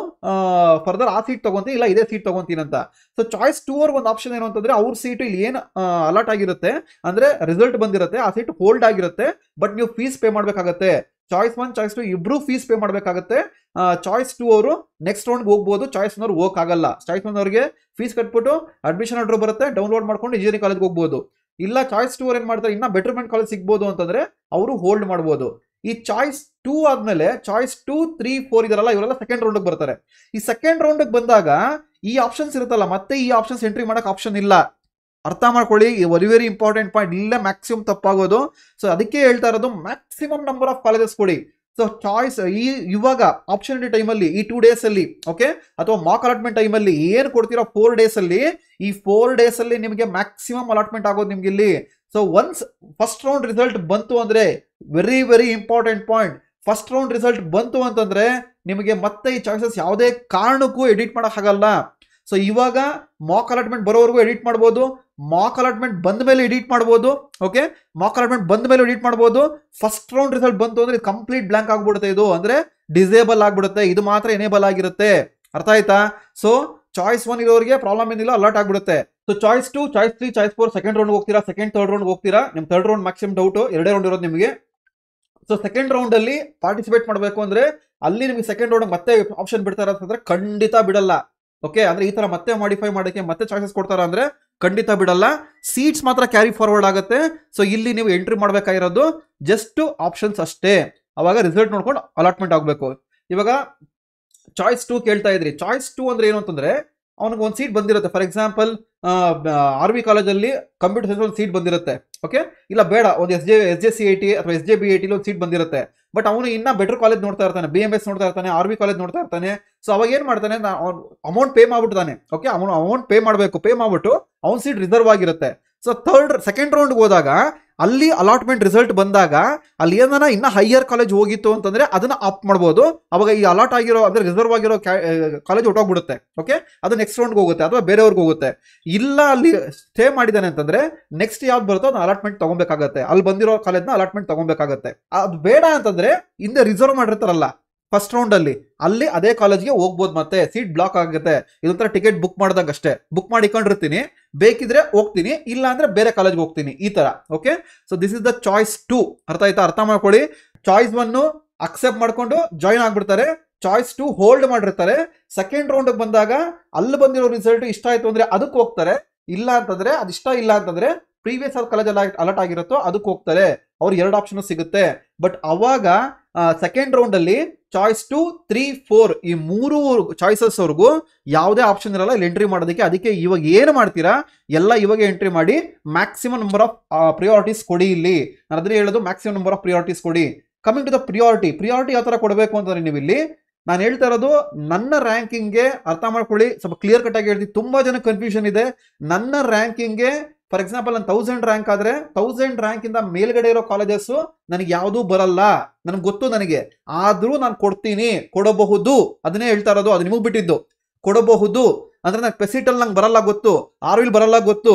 ಫರ್ದರ್ ಆ ಸೀಟ್ ತಗೊತೀನಿ ಇಲ್ಲ ಇದೇ ಸೀಟ್ ತಗೊತೀನಿ ಅಂತ ಸೊ ಚಾಯ್ಸ್ ಟು ಅವ್ರ ಒಂದು ಆಪ್ಷನ್ ಏನು ಅಂತಂದ್ರೆ ಅವ್ರ ಸೀಟು ಇಲ್ಲಿ ಏನು ಅಲಾಟ್ ಆಗಿರುತ್ತೆ ಅಂದರೆ ರಿಸಲ್ಟ್ ಬಂದಿರುತ್ತೆ ಆ ಸೀಟ್ ಹೋಲ್ಡ್ ಆಗಿರುತ್ತೆ ಬಟ್ ನೀವು ಫೀಸ್ ಪೇ ಮಾಡಬೇಕಾಗತ್ತೆ ಚಾಯ್ಸ್ ಒನ್ ಚಾಯ್ಸ್ ಟು ಇಬ್ರು ಫೀಸ್ ಪೇ ಮಾಡಬೇಕಾಗತ್ತೆ ಚಾಯ್ಸ್ ಟು ಅವರು ನೆಕ್ಸ್ಟ್ ರೌಂಡ್ಗೆ ಹೋಗ್ಬೋದು ಚಾಯ್ಸ್ ಅನ್ನೋರು ಆಗಲ್ಲ ಚಾಯ್ಸ್ ಒನ್ ಅವರಿಗೆ ಫೀಸ್ ಕಟ್ಬಿಟ್ಟು ಅಡ್ಮಿಷನ್ ಆರ್ಡರ್ ಬರುತ್ತೆ ಡೌನ್ಲೋಡ್ ಮಾಡ್ಕೊಂಡು ಇಂಜಿನಿಯರಿಂಗ್ ಕಾಲೇಜ್ಗೆ ಹೋಗ್ಬೋದು ಇಲ್ಲ ಚಾಯ್ಸ್ ಟು ಅವ್ರು ಏನು ಮಾಡ್ತಾರೆ ಇನ್ನೂ ಬೆಟರ್ಮೆಂಟ್ ಕಾಲೇಜ್ ಸಿಗ್ಬೋದು ಅಂತಂದರೆ ಅವರು ಹೋಲ್ಡ್ ಮಾಡ್ಬೋದು ಈ ಚಾಯ್ಸ್ ಟೂ ಆದಮೇಲೆ ಚಾಯ್ಸ್ ಟೂ ತ್ರೀ ಫೋರ್ ಇದರಲ್ಲ ಇವರೆಲ್ಲ ಸೆಕೆಂಡ್ ರೌಂಡ್ ಬರ್ತಾರೆ ಈ ಸೆಕೆಂಡ್ ರೌಂಡಿಗೆ ಬಂದಾಗ ಈ ಆಪ್ಷನ್ಸ್ ಇರುತ್ತಲ್ಲ ಮತ್ತೆ ಈ ಆಪ್ಷನ್ಸ್ ಎಂಟ್ರಿ ಮಾಡೋಕೆ ಆಪ್ಷನ್ ಇಲ್ಲ ಅರ್ಥ ಮಾಡ್ಕೊಳ್ಳಿ ವೆರಿ ವೆರಿ ಇಂಪಾರ್ಟೆಂಟ್ ಪಾಯಿಂಟ್ ಇಲ್ಲೇ ಮ್ಯಾಕ್ಸಿಮಮ್ ತಪ್ಪಾಗೋದು ಸೊ ಅದಕ್ಕೆ ಹೇಳ್ತಾ ಇರೋದು ಮ್ಯಾಕ್ಸಿಮಮ್ ನಂಬರ್ ಆಫ್ ಕಾಲೇಜಸ್ ಕೊಡಿ ಸೊ ಚಾಯ್ಸ್ ಈ ಇವಾಗ ಡಿ ಟೈಮಲ್ಲಿ ಈ ಟೂ ಡೇಸಲ್ಲಿ ಓಕೆ ಅಥವಾ ಮಾಕ್ ಅಲಾಟ್ಮೆಂಟ್ ಟೈಮಲ್ಲಿ ಏನು ಕೊಡ್ತೀರಾ ಫೋರ್ ಡೇಸಲ್ಲಿ ಈ ಫೋರ್ ಡೇಸಲ್ಲಿ ನಿಮಗೆ ಮ್ಯಾಕ್ಸಿಮಮ್ ಅಲಾಟ್ಮೆಂಟ್ ಆಗೋದು ನಿಮ್ಗೆ ಇಲ್ಲಿ so once first round result ಬಂತು ಅಂದರೆ very very important point first round result ಬಂತು ಅಂತಂದರೆ ನಿಮಗೆ ಮತ್ತೆ ಈ ಚಾಯ್ಸಸ್ ಯಾವುದೇ ಕಾರಣಕ್ಕೂ ಎಡಿಟ್ ಮಾಡೋಕ್ಕಾಗಲ್ಲ ಸೊ ಇವಾಗ ಮಾಕ್ ಅಲಾಟ್ಮೆಂಟ್ ಬರೋವರೆಗೂ ಎಡಿಟ್ ಮಾಡ್ಬೋದು ಮಾಕ್ ಅಲಾಟ್ಮೆಂಟ್ ಬಂದ ಮೇಲೆ ಎಡಿಟ್ ಮಾಡ್ಬೋದು ಓಕೆ ಮಾಕ್ ಅಲಾಟ್ಮೆಂಟ್ ಬಂದ ಮೇಲೆ ಎಡಿಟ್ ಮಾಡ್ಬೋದು ಫಸ್ಟ್ ರೌಂಡ್ ರಿಸಲ್ಟ್ ಬಂತು ಅಂದರೆ ಕಂಪ್ಲೀಟ್ ಬ್ಲ್ಯಾಂಕ್ ಆಗಿಬಿಡುತ್ತೆ ಇದು ಅಂದರೆ ಡಿಸೇಬಲ್ ಆಗಿಬಿಡುತ್ತೆ ಇದು ಮಾತ್ರ ಎನೇಬಲ್ ಆಗಿರುತ್ತೆ ಅರ್ಥ ಆಯ್ತಾ ಸೊ ಚಾಯ್ಸ್ ಒನ್ ಇರೋರಿಗೆ ಪ್ರಾಬ್ಲಮ್ ಏನಿಲ್ಲ ಅಲರ್ಟ್ ಆಗಿಬಿಡುತ್ತೆ so choice two choice three choice four second round ಹೋಗ್ತೀರಾ ಸೆಕೆಂಡ್ ತರ್ಡ್ ರೌಂಡ್ ಹೋಗ್ತೀರಾ ನಿಮ್ಮ ತರ್ಡ್ ರೌಂಡ್ ಮ್ಯಾಕ್ಸಿಮಮ್ ಡೌಟ್ ಎರಡೇ ರೌಂಡ್ ಇರೋದು ನಿಮಗೆ ಸೊ ಸೆಕೆಂಡ್ ರೌಂಡಲ್ಲಿ ಪಾರ್ಟಿಸಿಪೇಟ್ ಮಾಡಬೇಕು ಅಂದರೆ ಅಲ್ಲಿ ನಿಮಗೆ ಸೆಕೆಂಡ್ ರೌಂಡ್ ಮತ್ತೆ ಆಪ್ಷನ್ ಬಿಡ್ತಾರೆ ಅಂತಂದ್ರೆ ಖಂಡಿತ ಬಿಡಲ್ಲ ಓಕೆ ಅಂದ್ರೆ ಈ ತರ ಮತ್ತೆ ಮಾಡಿಫೈ ಮಾಡಕ್ಕೆ ಮತ್ತೆ ಚಾಯ್ಸಸ್ ಕೊಡ್ತಾರ ಅಂದ್ರೆ ಖಂಡಿತ ಬಿಡಲ್ಲ ಸೀಟ್ಸ್ ಮಾತ್ರ ಕ್ಯಾರಿ ಫಾರ್ವರ್ಡ್ ಆಗುತ್ತೆ ಸೊ ಇಲ್ಲಿ ನೀವು ಎಂಟ್ರಿ ಮಾಡಬೇಕಾಗಿರೋದು ಜಸ್ಟ್ ಆಪ್ಷನ್ಸ್ ಅಷ್ಟೇ ಅವಾಗ ರಿಸಲ್ಟ್ ನೋಡ್ಕೊಂಡು ಅಲಾಟ್ಮೆಂಟ್ ಆಗಬೇಕು ಇವಾಗ ಚಾಯ್ಸ್ ಟು ಕೇಳ್ತಾ ಇದ್ರಿ ಚಾಯ್ಸ್ ಟು ಅಂದ್ರೆ ಏನು ಅಂತಂದ್ರೆ ಅವನಿಗೆ ಒಂದು ಸೀಟ್ ಬಂದಿರುತ್ತೆ ಫಾರ್ ಎಕ್ಸಾಂಪಲ್ ಆರ್ ವಿ ಕಾಲೇಜಲ್ಲಿ ಕಂಪ್ಯೂಟರ್ ಸೈನ್ಸ್ ಒಂದು ಸೀಟ್ ಬಂದಿರುತ್ತೆ ಓಕೆ ಇಲ್ಲ ಬೇಡ ಒಂದು S J S J C I T ಅಥವಾ S J B I T ಒಂದು ಸೀಟ್ ಬಂದಿರುತ್ತೆ ಬಟ್ ಅವನು ಇನ್ನ ಬೆಟರ್ ಕಾಲೇಜ್ ನೋಡ್ತಾ ಇರ್ತಾನೆ ಬಿ ಎಮ್ ಎಸ್ ನೋಡ್ತಾ ಇರ್ತಾನೆ ಆರ್ ಬಿ ಕಾಲೇಜ್ ನೋಡ್ತಾ ಇರ್ತಾನೆ ಸೊ ಅವಾಗ ಏನ್ ಮಾಡ್ತಾನೆ ಅವ್ನು ಅಮೌಂಟ್ ಪೇ ಮಾಡ್ಬಿಡ್ತಾನೆ ಓಕೆ ಅವನು ಅಮೌಂಟ್ ಪೇ ಮಾಡಬೇಕು ಪೇ ಮಾಡ್ಬಿಟ್ಟು ಅವ್ನ ಸೀಟ್ ರಿಸರ್ವ್ ಆಗಿರುತ್ತೆ ಸೊ ಥರ್ಡ್ ಸೆಕೆಂಡ್ ರೌಂಡ್ ಹೋದಾಗ ಅಲ್ಲಿ ಅಲಾಟ್ಮೆಂಟ್ ರಿಸಲ್ಟ್ ಬಂದಾಗ ಅಲ್ಲಿ ಏನಾರ ಇನ್ನ ಹೈಯರ್ ಕಾಲೇಜ್ ಹೋಗಿತ್ತು ಅಂತಂದ್ರೆ ಅದನ್ನ ಅಪ್ ಮಾಡ್ಬೋದು ಅವಾಗ ಈ ಅಲಾಟ್ ಆಗಿರೋ ಅಂದ್ರೆ ರಿಸರ್ವ್ ಆಗಿರೋ ಕಾಲೇಜ್ ಹೊಟ್ಟೋಗ್ಬಿಡುತ್ತೆ ಓಕೆ ಅದು ನೆಕ್ಸ್ಟ್ ರೌಂಡ್ ಹೋಗುತ್ತೆ ಅಥವಾ ಬೇರೆಯವ್ರಿಗೆ ಹೋಗುತ್ತೆ ಇಲ್ಲ ಅಲ್ಲಿ ಸ್ಟೇ ಮಾಡಿದ್ದಾನೆ ಅಂತಂದ್ರೆ ನೆಕ್ಸ್ಟ್ ಯಾವ್ದು ಬರುತ್ತೋ ಅದನ್ನ ಅಲಾಟ್ಮೆಂಟ್ ತಗೊಬೇಕಾಗತ್ತೆ ಅಲ್ಲಿ ಬಂದಿರೋ ಕಾಲೇಜ್ನ ಅಲಾಟ್ಮೆಂಟ್ ತಗೊಬೇಕಾಗತ್ತೆ ಅದು ಬೇಡ ಅಂತಂದ್ರೆ ಹಿಂದೆ ರಿಸರ್ವ್ ಮಾಡಿರ್ತಾರಲ್ಲ ಫಸ್ಟ್ ರೌಂಡ್ ಅಲ್ಲಿ ಅಲ್ಲಿ ಅದೇ ಕಾಲೇಜ್ಗೆ ಹೋಗ್ಬೋದು ಮತ್ತೆ ಸೀಟ್ ಬ್ಲಾಕ್ ಆಗುತ್ತೆ ಇದೊಂಥರ ಟಿಕೆಟ್ ಬುಕ್ ಮಾಡಿದಾಗ ಅಷ್ಟೇ ಬುಕ್ ಮಾಡಿಕೊಂಡಿರ್ತೀನಿ ಬೇಕಿದ್ರೆ ಹೋಗ್ತೀನಿ ಇಲ್ಲ ಅಂದ್ರೆ ಬೇರೆ ಕಾಲೇಜ್ಗೆ ಹೋಗ್ತೀನಿ ಈ ತರ okay so this is the choice two ಅರ್ಥ ಆಯ್ತಾ ಅರ್ಥ ಮಾಡ್ಕೊಳ್ಳಿ ಚಾಯ್ಸ್ ಒನ್ ಅಕ್ಸೆಪ್ಟ್ ಮಾಡ್ಕೊಂಡು ಜಾಯಿನ್ ಆಗ್ಬಿಡ್ತಾರೆ ಚಾಯ್ಸ್ ಟು ಹೋಲ್ಡ್ ಮಾಡಿರ್ತಾರೆ ಸೆಕೆಂಡ್ ರೌಂಡ್ ಬಂದಾಗ ಅಲ್ಲಿ ಬಂದಿರೋ ರಿಸಲ್ಟ್ ಇಷ್ಟ ಆಯ್ತು ಅಂದ್ರೆ ಅದಕ್ಕೆ ಹೋಗ್ತಾರೆ ಇಲ್ಲ ಅಂತಂದ್ರೆ ಅದು ಇಷ್ಟ ಇಲ್ಲ ಅಂತಂದ್ರೆ ಪ್ರೀವಿಯಸ್ ಅವ್ರ ಕಾಲೇಜ್ ಅಲರ್ಟ್ ಅಲರ್ಟ್ ಆಗಿರುತ್ತೋ ಅದಕ್ಕೆ ಹೋಗ್ತಾರೆ ಅವ್ರು ಎರಡು ಆಪ್ಷನ್ ಸಿಗುತ್ತೆ ಬಟ್ ಅವಾಗ ಸೆಕೆಂಡ್ ರೌಂಡ್ ಅಲ್ಲಿ ಚಾಯ್ಸ್ ಟು ತ್ರೀ ಫೋರ್ ಈ ಮೂರು ಚಾಯ್ಸಸ್ ಅವ್ರಿಗೂ ಯಾವುದೇ ಆಪ್ಷನ್ ಇರಲ್ಲ ಇಲ್ಲಿ ಎಂಟ್ರಿ ಮಾಡೋದಕ್ಕೆ ಅದಕ್ಕೆ ಇವಾಗ ಏನು ಮಾಡ್ತೀರಾ ಎಲ್ಲ ಇವಾಗ ಎಂಟ್ರಿ ಮಾಡಿ ಮ್ಯಾಕ್ಸಿಮಮ್ ನಂಬರ್ ಆಫ್ ಪ್ರಿಯಾರಿಟೀಸ್ ಕೊಡಿ ಇಲ್ಲಿ ನಾನು ಅದ್ರ ಹೇಳೋದು ಮ್ಯಾಕ್ಸಿಮಮ್ ನಂಬರ್ ಆಫ್ ಪ್ರಿಯಾರಿಟೀಸ್ ಕೊಡಿ coming to the priority priority ಯಾವ ಥರ ಕೊಡಬೇಕು ಅಂತಾರೆ ನೀವು ಇಲ್ಲಿ ನಾನು ಹೇಳ್ತಾ ಇರೋದು ನನ್ನ ರ್ಯಾಂಕಿಂಗ್ಗೆ ಅರ್ಥ ಮಾಡ್ಕೊಳ್ಳಿ ಸ್ವಲ್ಪ ಕ್ಲಿಯರ್ ಕಟ್ ಆಗಿ ಹೇಳ್ತೀನಿ ತುಂಬ ಜನ ಕನ್ಫ್ಯೂಷನ್ ಇದೆ ನನ್ನ ರ್ಯಾಂಕಿಂಗ್ಗೆ ಫಾರ್ ಎಕ್ಸಾಂಪಲ್ ನನ್ನ ತೌಸಂಡ್ ರ್ಯಾಂಕ್ ಆದರೆ ತೌಸಂಡ್ ಇಂದ ಮೇಲ್ಗಡೆ ಇರೋ ಕಾಲೇಜಸ್ಸು ನನಗೆ ಯಾವುದೂ ಬರಲ್ಲ ನನಗೆ ಗೊತ್ತು ನನಗೆ ಆದರೂ ನಾನು ಕೊಡ್ತೀನಿ ಕೊಡಬಹುದು ಅದನ್ನೇ ಹೇಳ್ತಾ ಇರೋದು ಅದು ನಿಮಗೆ ಬಿಟ್ಟಿದ್ದು ಕೊಡಬಹುದು ಅಂದರೆ ನನಗೆ ಪೆಸಿಟಲ್ e ನಂಗೆ ಬರಲ್ಲ ಗೊತ್ತು ಆರ್ ವಿಲ್ ಬರಲ್ಲ ಗೊತ್ತು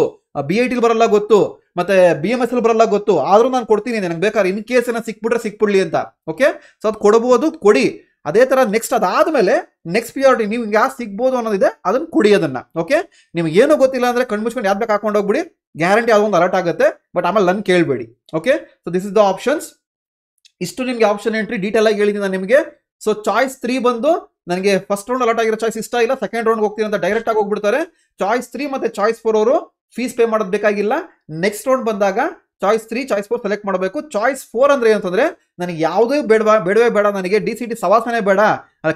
ಬಿ ಐ ಟಿಲಿ ಬರಲ್ಲ ಗೊತ್ತು ಮತ್ತೆ ಬಿ ಎಮ್ ಎಸ್ ಎಲ್ ಬರಲ್ಲ ಗೊತ್ತು ಆದರೂ ನಾನು ಕೊಡ್ತೀನಿ ನನಗೆ ಬೇಕಾದ್ರೆ ಇನ್ ಕೇಸ್ ಏನೋ ಸಿಕ್ಬಿಟ್ರೆ ಸಿಕ್ಬಿಡ್ಲಿ ಅಂತ ಓಕೆ ಸೊ ಅದು ಕೊಡಬಹುದು ಕೊಡಿ ಅದೇ ಥರ ನೆಕ್ಸ್ಟ್ ಅದಾದಮೇಲೆ ನೆಕ್ಸ್ಟ್ ಪ್ರಿಯಾರಿಟಿ ನೀವು ಯಾರು ಸಿಗ್ಬೋದು ಅನ್ನೋದಿದೆ ಅದನ್ನು ಕೊಡಿ ಅದನ್ನು ಓಕೆ ನಿಮ್ಗೆ ಏನೂ ಗೊತ್ತಿಲ್ಲ ಅಂದರೆ ಕಣ್ಮುಚ್ಕೊಂಡು ಯಾವ್ದು ಬೇಕು ಹಾಕೊಂಡು ಹೋಗ್ಬಿಡಿ ಗ್ಯಾರಂಟಿ ಅದೊಂದು ಅಲರ್ಟ್ ಆಗುತ್ತೆ ಬಟ್ ಆಮೇಲೆ ನನ್ನ ಕೇಳಬೇಡಿ okay so this is the options ಇಷ್ಟು ನಿಮಗೆ ಆಪ್ಷನ್ ಎಂಟ್ರಿ ಡೀಟೇಲ್ ಆಗಿ ಹೇಳಿದ್ದೀನಿ ನಾನು ನಿಮಗೆ ಸೊ ಚಾಯ್ಸ್ ತ್ರೀ ಬಂದು ನನಗೆ ಫಸ್ಟ್ ರೌಂಡ್ ಅಲರ್ಟ್ ಆಗಿರೋ ಚಾಯ್ಸ್ ಇಷ್ಟ ಇಲ್ಲ ಸೆಕೆಂಡ್ ರೌಂಡ್ ಹೋಗ್ತೀನಿ ಅಂತ ಡೈರೆಕ್ಟ್ ಆಗಿ ಹೋಗ್ಬಿಡ್ತಾರೆ ಚಾಯ್ಸ್ ತ್ರೀ ಮತ್ತೆ ಚಾಯ್ಸ್ ಫೋರ್ ಅವರು ಫೀಸ್ ಪೇ ಮಾಡೋದು ಬೇಕಾಗಿಲ್ಲ ನೆಕ್ಸ್ಟ್ ರೌಂಡ್ ಬಂದಾಗ choice three choice four select ಮಾಡಬೇಕು ಚಾಯ್ಸ್ ಫೋರ್ ಅಂದ್ರೆ ಏನಂತಂದ್ರೆ ನನಗೆ ಯಾವುದೇ ಬೇಡವಾ ಬೇಡವೇ ಬೇಡ ನನಗೆ ಡಿ ಸಿ ಟಿ ಸವಾಸನೆ ಬೇಡ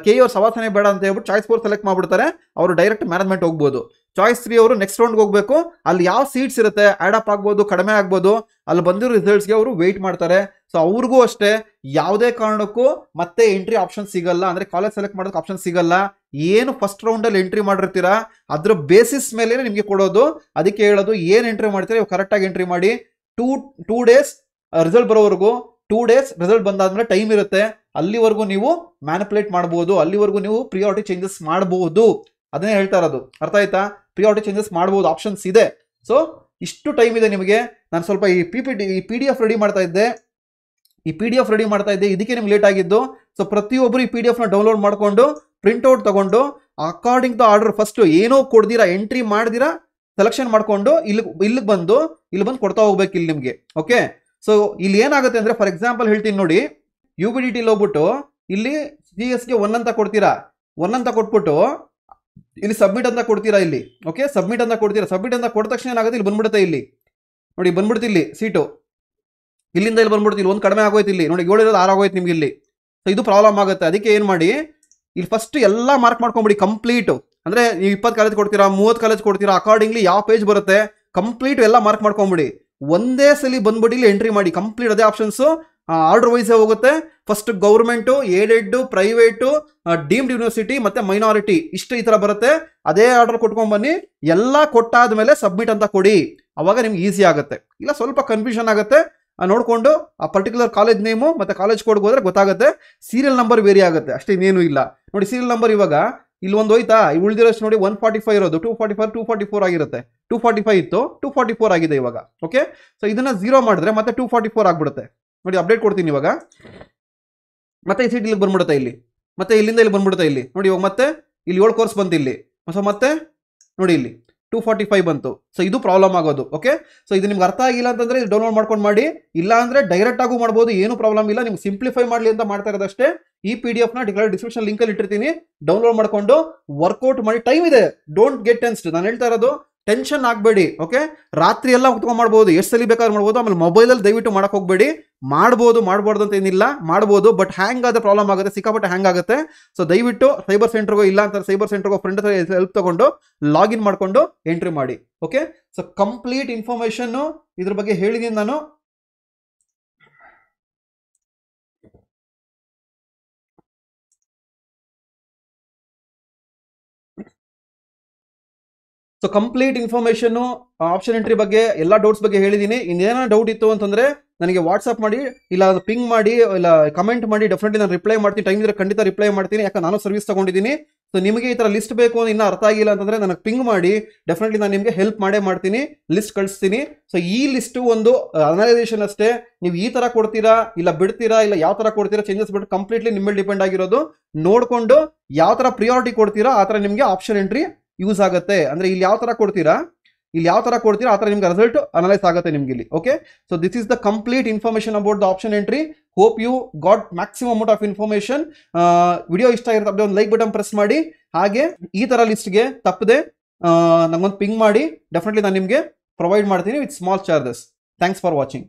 ಕೆ e ಅವ್ರ ಸವಾಸನೆ ಬೇಡ ಅಂತ ಹೇಳ್ಬಿಟ್ಟು ಚಾಯ್ಸ್ ಫೋರ್ ಸೆಲೆಕ್ಟ್ ಮಾಡ್ಬಿಡ್ತಾರೆ ಅವರು ಡೈರೆಕ್ಟ್ ಮ್ಯಾನೇಜ್ಮೆಂಟ್ ಹೋಗ್ಬೋದು ಚಾಯ್ಸ್ ತ್ರೀ ಅವರು ನೆಕ್ಸ್ಟ್ ರೌಂಡ್ಗೆ ಹೋಗ್ಬೇಕು ಅಲ್ಲಿ ಯಾವ ಸೀಟ್ಸ್ ಇರುತ್ತೆ ಆ್ಯಡ್ ಅಪ್ ಆಗ್ಬೋದು ಕಡಿಮೆ ಆಗ್ಬೋದು ಅಲ್ಲಿ ಬಂದಿರೋ ರಿಸಲ್ಟ್ಸ್ಗೆ ಅವರು ವೆಯ್ಟ್ ಮಾಡ್ತಾರೆ ಸೊ ಅವ್ರಿಗೂ ಅಷ್ಟೇ ಯಾವುದೇ ಕಾರಣಕ್ಕೂ ಮತ್ತೆ ಎಂಟ್ರಿ ಆಪ್ಷನ್ ಸಿಗಲ್ಲ ಅಂದರೆ ಕಾಲೇಜ್ ಸೆಲೆಕ್ಟ್ ಮಾಡೋಕೆ ಆಪ್ಷನ್ ಸಿಗಲ್ಲ ಏನು ಫಸ್ಟ್ ರೌಂಡಲ್ಲಿ ಎಂಟ್ರಿ ಮಾಡಿರ್ತೀರಾ ಅದರ ಬೇಸಿಸ್ ಮೇಲೆ ನಿಮಗೆ ಕೊಡೋದು ಅದಕ್ಕೆ ಹೇಳೋದು ಏನು ಎಂಟ್ರಿ ಮಾಡ್ತೀರಾ ನೀವು ಕರೆಕ್ಟಾಗಿ ಎಂಟ್ರಿ ಮಾಡಿ ಟೂ ಟೂ ಡೇಸ್ ರಿಸಲ್ಟ್ ಬರೋವರೆಗೂ ಟೂ ಡೇಸ್ ರಿಸಲ್ಟ್ ಬಂದಾದ್ಮೇಲೆ ಟೈಮ್ ಇರುತ್ತೆ ಅಲ್ಲಿವರೆಗೂ ನೀವು ಮ್ಯಾನಿಪುಲೇಟ್ ಮಾಡ್ಬೋದು ಅಲ್ಲಿವರೆಗೂ ನೀವು ಪ್ರಿಯಾರಿಟಿ ಚೇಂಜಸ್ ಮಾಡಬಹುದು ಅದನ್ನೇ ಹೇಳ್ತಾ ಇರೋದು ಅರ್ಥ ಆಯ್ತಾ ಪ್ರಿಯಾರಿಟಿ ಚೇಂಜಸ್ ಮಾಡ್ಬೋದು ಆಪ್ಷನ್ಸ್ ಇದೆ ಸೊ ಇಷ್ಟು ಟೈಮ್ ಇದೆ ನಿಮಗೆ ನಾನು ಸ್ವಲ್ಪ ಈ ಪಿ ಪಿ ಡಿ ಈ ಪಿ ಡಿ ಎಫ್ ರೆಡಿ ಮಾಡ್ತಾ ಇದ್ದೆ ಈ ಪಿ ಡಿ ಎಫ್ ರೆಡಿ ಮಾಡ್ತಾ ಇದ್ದೆ ಇದಕ್ಕೆ ನಿಮ್ಗೆ ಲೇಟ್ ಆಗಿದ್ದು ಸೊ ಪ್ರತಿಯೊಬ್ಬರು ಈ ಪಿ ಡಿ ಎಫ್ನ ಡೌನ್ಲೋಡ್ ಮಾಡಿಕೊಂಡು ಪ್ರಿಂಟ್ಔಟ್ ತೊಗೊಂಡು ಅಕಾರ್ಡಿಂಗ್ ಟು ಆರ್ಡರ್ ಫಸ್ಟು ಏನೋ ಕೊಡ್ದಿರಾ ಎಂಟ್ರಿ ಮಾಡ್ದಿರಾ ಸೆಲೆಕ್ಷನ್ ಮಾಡಿಕೊಂಡು ಇಲ್ಲಿ ಇಲ್ಲಿಗೆ ಬಂದು ಇಲ್ಲಿ ಬಂದು ಕೊಡ್ತಾ ಹೋಗ್ಬೇಕು ಇಲ್ಲಿ ನಿಮಗೆ ಓಕೆ ಸೊ ಇಲ್ಲಿ ಏನಾಗುತ್ತೆ ಅಂದರೆ ಫಾರ್ ಎಕ್ಸಾಂಪಲ್ ಹೇಳ್ತೀನಿ ನೋಡಿ ಯು ಬಿ ಡಿ ಟಿಲಿ ಹೋಗ್ಬಿಟ್ಟು ಇಲ್ಲಿ ಸಿ ಎಸ್ಗೆ ಒನ್ ಅಂತ ಕೊಡ್ತೀರಾ ಒನ್ ಅಂತ ಕೊಟ್ಬಿಟ್ಟು ಇಲ್ಲಿ ಸಬ್ಮಿಟ್ ಅಂತ ಕೊಡ್ತೀರಾ ಇಲ್ಲಿ ಓಕೆ ಸಬ್ಮಿಟ್ ಅಂತ ಕೊಡ್ತೀರಾ ಸಬ್ಮಿಟ್ ಅಂತ ಕೊಟ್ಟ ತಕ್ಷಣ ಏನಾಗುತ್ತೆ ಇಲ್ಲಿ ಬಂದ್ಬಿಡುತ್ತೆ ಇಲ್ಲಿ ನೋಡಿ ಬಂದ್ಬಿಡ್ತಿ ಇಲ್ಲಿ ಸೀಟು ಇಲ್ಲಿಂದ ಇಲ್ಲಿ ಬಂದ್ಬಿಡ್ತು ಇಲ್ಲಿ ಒಂದು ಕಡಿಮೆ ಆಗೋಯ್ತು ಇಲ್ಲಿ ನೋಡಿ ಏಳು ಇರೋದು ಆಗೋಯ್ತು ನಿಮ್ಗೆ ಇಲ್ಲಿ ಸೊ ಇದು ಪ್ರಾಬ್ಲಮ್ ಆಗುತ್ತೆ ಅದಕ್ಕೆ ಏನು ಮಾಡಿ ಇಲ್ಲಿ ಫಸ್ಟ್ ಎಲ್ಲ ಮಾರ್ಕ್ ಮಾಡ್ಕೊಂಬಿಡಿ ಕಂಪ್ಲೀಟು ಅಂದರೆ ನೀವು ಇಪ್ಪತ್ತು ಕಾಲೇಜ್ ಕೊಡ್ತೀರಾ ಮೂವತ್ತು ಕಾಲೇಜ್ ಕೊಡ್ತೀರಾ ಅಕಾರ್ಡಿಂಗ್ಲಿ ಯಾವ ಪೇಜ್ ಬರುತ್ತೆ ಕಂಪ್ಲೀಟ್ ಎಲ್ಲ ಮಾರ್ಕ್ ಮಾಡ್ಕೊಂಬಿಡಿ ಒಂದೇ ಸಲ ಬಂದ್ಬಿಡಿ ಇಲ್ಲಿ ಎಂಟ್ರಿ ಮಾಡಿ ಕಂಪ್ಲೀಟ್ ಅದೇ ಆಪ್ಷನ್ಸು ಆರ್ಡರ್ ವೈಸ್ ಹೋಗುತ್ತೆ first government aided private deemed university ಮತ್ತು ಮೈನಾರಿಟಿ ಇಷ್ಟು ಈ ಥರ ಬರುತ್ತೆ ಅದೇ ಆರ್ಡರ್ ಕೊಟ್ಕೊಂಡು ಬನ್ನಿ ಎಲ್ಲ ಕೊಟ್ಟಾದ ಮೇಲೆ ಸಬ್ಮಿಟ್ ಅಂತ ಕೊಡಿ ಅವಾಗ ನಿಮ್ಗೆ ಈಸಿ ಆಗುತ್ತೆ ಇಲ್ಲ ಸ್ವಲ್ಪ ಕನ್ಫ್ಯೂಷನ್ ಆಗುತ್ತೆ ನೋಡಿಕೊಂಡು ಆ ಪರ್ಟಿಕ್ಯುಲರ್ ಕಾಲೇಜ್ ನೇಮು ಮತ್ತು ಕಾಲೇಜ್ ಕೋಡ್ಗೆ ಹೋದ್ರೆ ಗೊತ್ತಾಗುತ್ತೆ ಸೀರಿಯಲ್ ನಂಬರ್ ವೇರಿ ಆಗುತ್ತೆ ಅಷ್ಟೇ ಇನ್ನೇನು ಇಲ್ಲ ನೋಡಿ ಸೀರಿಯಲ್ ನಂಬರ್ ಇವಾಗ ಇಲ್ಲಿ ಒಂದು ಹೋಯ್ತಾ ಉಳಿದಿರೋಷ್ಟು ನೋಡಿ ಒನ್ ಫಾರ್ಟಿ ಫೈವ್ ಇರೋದು two forty five two forty four ಆಗಿರುತ್ತೆ ಟೂ ಫಾರ್ಟಿ ಫೈವ್ ಇತ್ತು ಟೂ ಫಾರ್ಟಿ ಫೋರ್ ಆಗಿದೆ ಇವಾಗ ಓಕೆ ಸೊ ಇದನ್ನು ಝೀರೋ ಮಾಡಿದ್ರೆ ಮತ್ತೆ ಟೂ ಫಾರ್ಟಿ ಫೋರ್ ಆಗಿಬಿಡುತ್ತೆ ನೋಡಿ ಅಪ್ಡೇಟ್ ಕೊಡ್ತೀನಿ ಇವಾಗ ಮತ್ತೆ ಈ ಸೀಟ್ ಇಲ್ಲಿಗೆ ಬಂದ್ಬಿಡುತ್ತೆ ಇಲ್ಲಿ ಮತ್ತೆ ಇಲ್ಲಿಂದ ಇಲ್ಲಿ ಬಂದ್ಬಿಡುತ್ತೆ ಇಲ್ಲಿ ನೋಡಿ ಇವಾಗ ಮತ್ತೆ ಇಲ್ಲಿ ಏಳು ಕೋರ್ಸ್ ಬಂತು ಇಲ್ಲಿ ಸೊ ಮತ್ತೆ ನೋಡಿ ಇಲ್ಲಿ ಟೂ ಫಾರ್ಟಿ ಫೈವ್ ಬಂತು ಸೊ ಇದು ಪ್ರಾಬ್ಲಮ್ ಆಗೋದು ಓಕೆ ಸೊ ಇದು ನಿಮ್ಗೆ ಅರ್ಥ ಆಗಿಲ್ಲ ಅಂತಂದರೆ ಇದು ಡೌನ್ಲೋಡ್ ಮಾಡ್ಕೊಂಡು ಮಾಡಿ ಇಲ್ಲ ಅಂದರೆ ಡೈರೆಕ್ಟಾಗೂ ಮಾಡ್ಬೋದು ಏನು ಪ್ರಾಬ್ಲಮ್ ಇಲ್ಲ ನಿಮ್ಗೆ ಸಿಂಪ್ಲಿಫೈ ಮಾಡಲಿ ಅಂತ ಮಾಡ್ತಾ ಇರೋದಷ್ಟೇ ಈ ಪಿ ಡಿ ಎಫ್ನ ಡಿಕ್ಲರ್ ಡಿಸ್ಕ್ರಿಪ್ಷನ್ ಲಿಂಕಲ್ಲಿ ಇಟ್ಟಿರ್ತೀನಿ ಡೌನ್ಲೋಡ್ ಮಾಡಿಕೊಂಡು ವರ್ಕೌಟ್ ಮಾಡಿ ಟೈಮ್ ಇದೆ ಡೋಂಟ್ ಗೆಟ್ ಟೆನ್ಸ್ಟ್ ನಾನು ಹೇಳ್ತಾ ಇರೋದು ಟೆನ್ಷನ್ ಆಗಬೇಡಿ ಓಕೆ ರಾತ್ರಿ ಎಲ್ಲ ಉತ್ಕೊಂಡ್ ಮಾಡ್ಬೋದು ಎಷ್ಟು ಸಲ ಬೇಕಾದ್ರೂ ಮಾಡ್ಬೋದು ಆಮೇಲೆ ಮೊಬೈಲಲ್ಲಿ ದಯವಿಟ್ಟು ಮಾಡಕ್ಕೆ ಹೋಗಬೇಡಿ ಮಾಡ್ಬೋದು ಮಾಡ್ಬಾರ್ದು ಅಂತ ಏನಿಲ್ಲ ಮಾಡ್ಬೋದು ಬಟ್ ಹ್ಯಾಂಗ್ ಆದ ಪ್ರಾಬ್ಲಮ್ ಆಗುತ್ತೆ ಸಿಕ್ಕಾಪಟ್ಟೆ ಹ್ಯಾಂಗ್ ಆಗುತ್ತೆ ಸೊ ದಯವಿಟ್ಟು ಸೈಬರ್ ಸೆಂಟರ್ಗೋ ಇಲ್ಲ ಅಂತ ಸೈಬರ್ ಸೆಂಟರ್ಗೋ ಫ್ರೆಂಡ್ ಹತ್ರ ಹೆಲ್ಪ್ ತಗೊಂಡು ಲಾಗಿನ್ ಮಾಡಿಕೊಂಡು ಎಂಟ್ರಿ ಮಾಡಿ ಓಕೆ ಸೊ ಕಂಪ್ಲೀಟ್ ಇನ್ಫಾರ್ಮೇಷನ್ನು ಇದ್ರ ಬಗ್ಗೆ ಹೇಳಿದ್ದೀನಿ ನಾನು so complete information option entry ಬಗ್ಗೆ ಎಲ್ಲ ಡೌಟ್ಸ್ ಬಗ್ಗೆ ಹೇಳಿದ್ದೀನಿ ಇನ್ನೇನೋ ಡೌಟ್ ಇತ್ತು ಅಂತಂದ್ರೆ ನನಗೆ ವಾಟ್ಸ್ಆಪ್ ಮಾಡಿ ಇಲ್ಲ ಪಿಂಗ್ ಮಾಡಿ ಇಲ್ಲ ಕಮೆಂಟ್ ಮಾಡಿ ಡೆಫಿನೆಟ್ಲಿ ನಾನು ರಿಪ್ಲೈ ಮಾಡ್ತೀನಿ ಟೈಮ್ ಇದ್ರೆ ಖಂಡಿತ ರಿಪ್ಲೈ ಮಾಡ್ತೀನಿ ಯಾಕಂದ್ರೆ ನಾನು ಸರ್ವಿಸ್ ತಗೊಂಡಿದ್ದೀನಿ ಸೊ ನಿಮಗೆ ಈ ಥರ ಲಿಸ್ಟ್ ಬೇಕು ಅಂತ ಇನ್ನೂ ಅರ್ಥ ಆಗಿಲ್ಲ ಅಂತಂದ್ರೆ ನನಗೆ ಪಿಂಗ್ ಮಾಡಿ ಡೆಫಿನೆಟ್ಲಿ ನಾನು ನಿಮಗೆ ಹೆಲ್ಪ್ ಮಾಡೇ ಮಾಡ್ತೀನಿ ಲಿಸ್ಟ್ ಕಳಿಸ್ತೀನಿ ಸೊ ಈ ಲಿಸ್ಟು ಒಂದು ಅನಲೈಸೇಷನ್ ಅಷ್ಟೇ ನೀವು ಈ ಥರ ಕೊಡ್ತೀರಾ ಇಲ್ಲ ಬಿಡ್ತೀರಾ ಇಲ್ಲ ಯಾವ ಥರ ಕೊಡ್ತೀರಾ ಚೇಂಜಸ್ ಬಿಟ್ಟು ಕಂಪ್ಲೀಟ್ಲಿ ನಿಮ್ಮಲ್ಲಿ ಡಿಪೆಂಡ್ ಆಗಿರೋದು ನೋಡಿಕೊಂಡು ಯಾವ ಥರ ಪ್ರಿಯಾರಿಟಿ ಕೊಡ್ತೀರಾ ಆ ಥರ ನಿಮಗೆ ಆಪ್ಷನ್ ಎಂಟ್ರಿ ಯೂಸ್ ಆಗುತ್ತೆ ಅಂದ್ರೆ ಇಲ್ಲಿ ಯಾವ ತರ ಕೊಡ್ತೀರಾ ಇಲ್ಲಿ ಯಾವ ತರ ಕೊಡ್ತೀರಾ ಆ ಥರ ನಿಮ್ಗೆ ರಿಸಲ್ಟ್ ಅನಲೈಸ್ ಆಗುತ್ತೆ ನಿಮ್ಗೆ ಇಲ್ಲಿ okay so this is the complete information about the option entry hope you got maximum amount of information video ಇಷ್ಟ ಆಗಿರುತ್ತೆ ಒಂದು ಲೈಕ್ ಬಟನ್ ಪ್ರೆಸ್ ಮಾಡಿ ಹಾಗೆ ಈ ಥರ ಲಿಸ್ಟ್ಗೆ ತಪ್ಪದೆ ನಮ್ಗೊಂದು ಪಿಂಗ್ ಮಾಡಿ ಡೆಫಿನೆಟ್ಲಿ ನಾನು ನಿಮಗೆ ಪ್ರೊವೈಡ್ ಮಾಡ್ತೀನಿ with small charges thanks for watching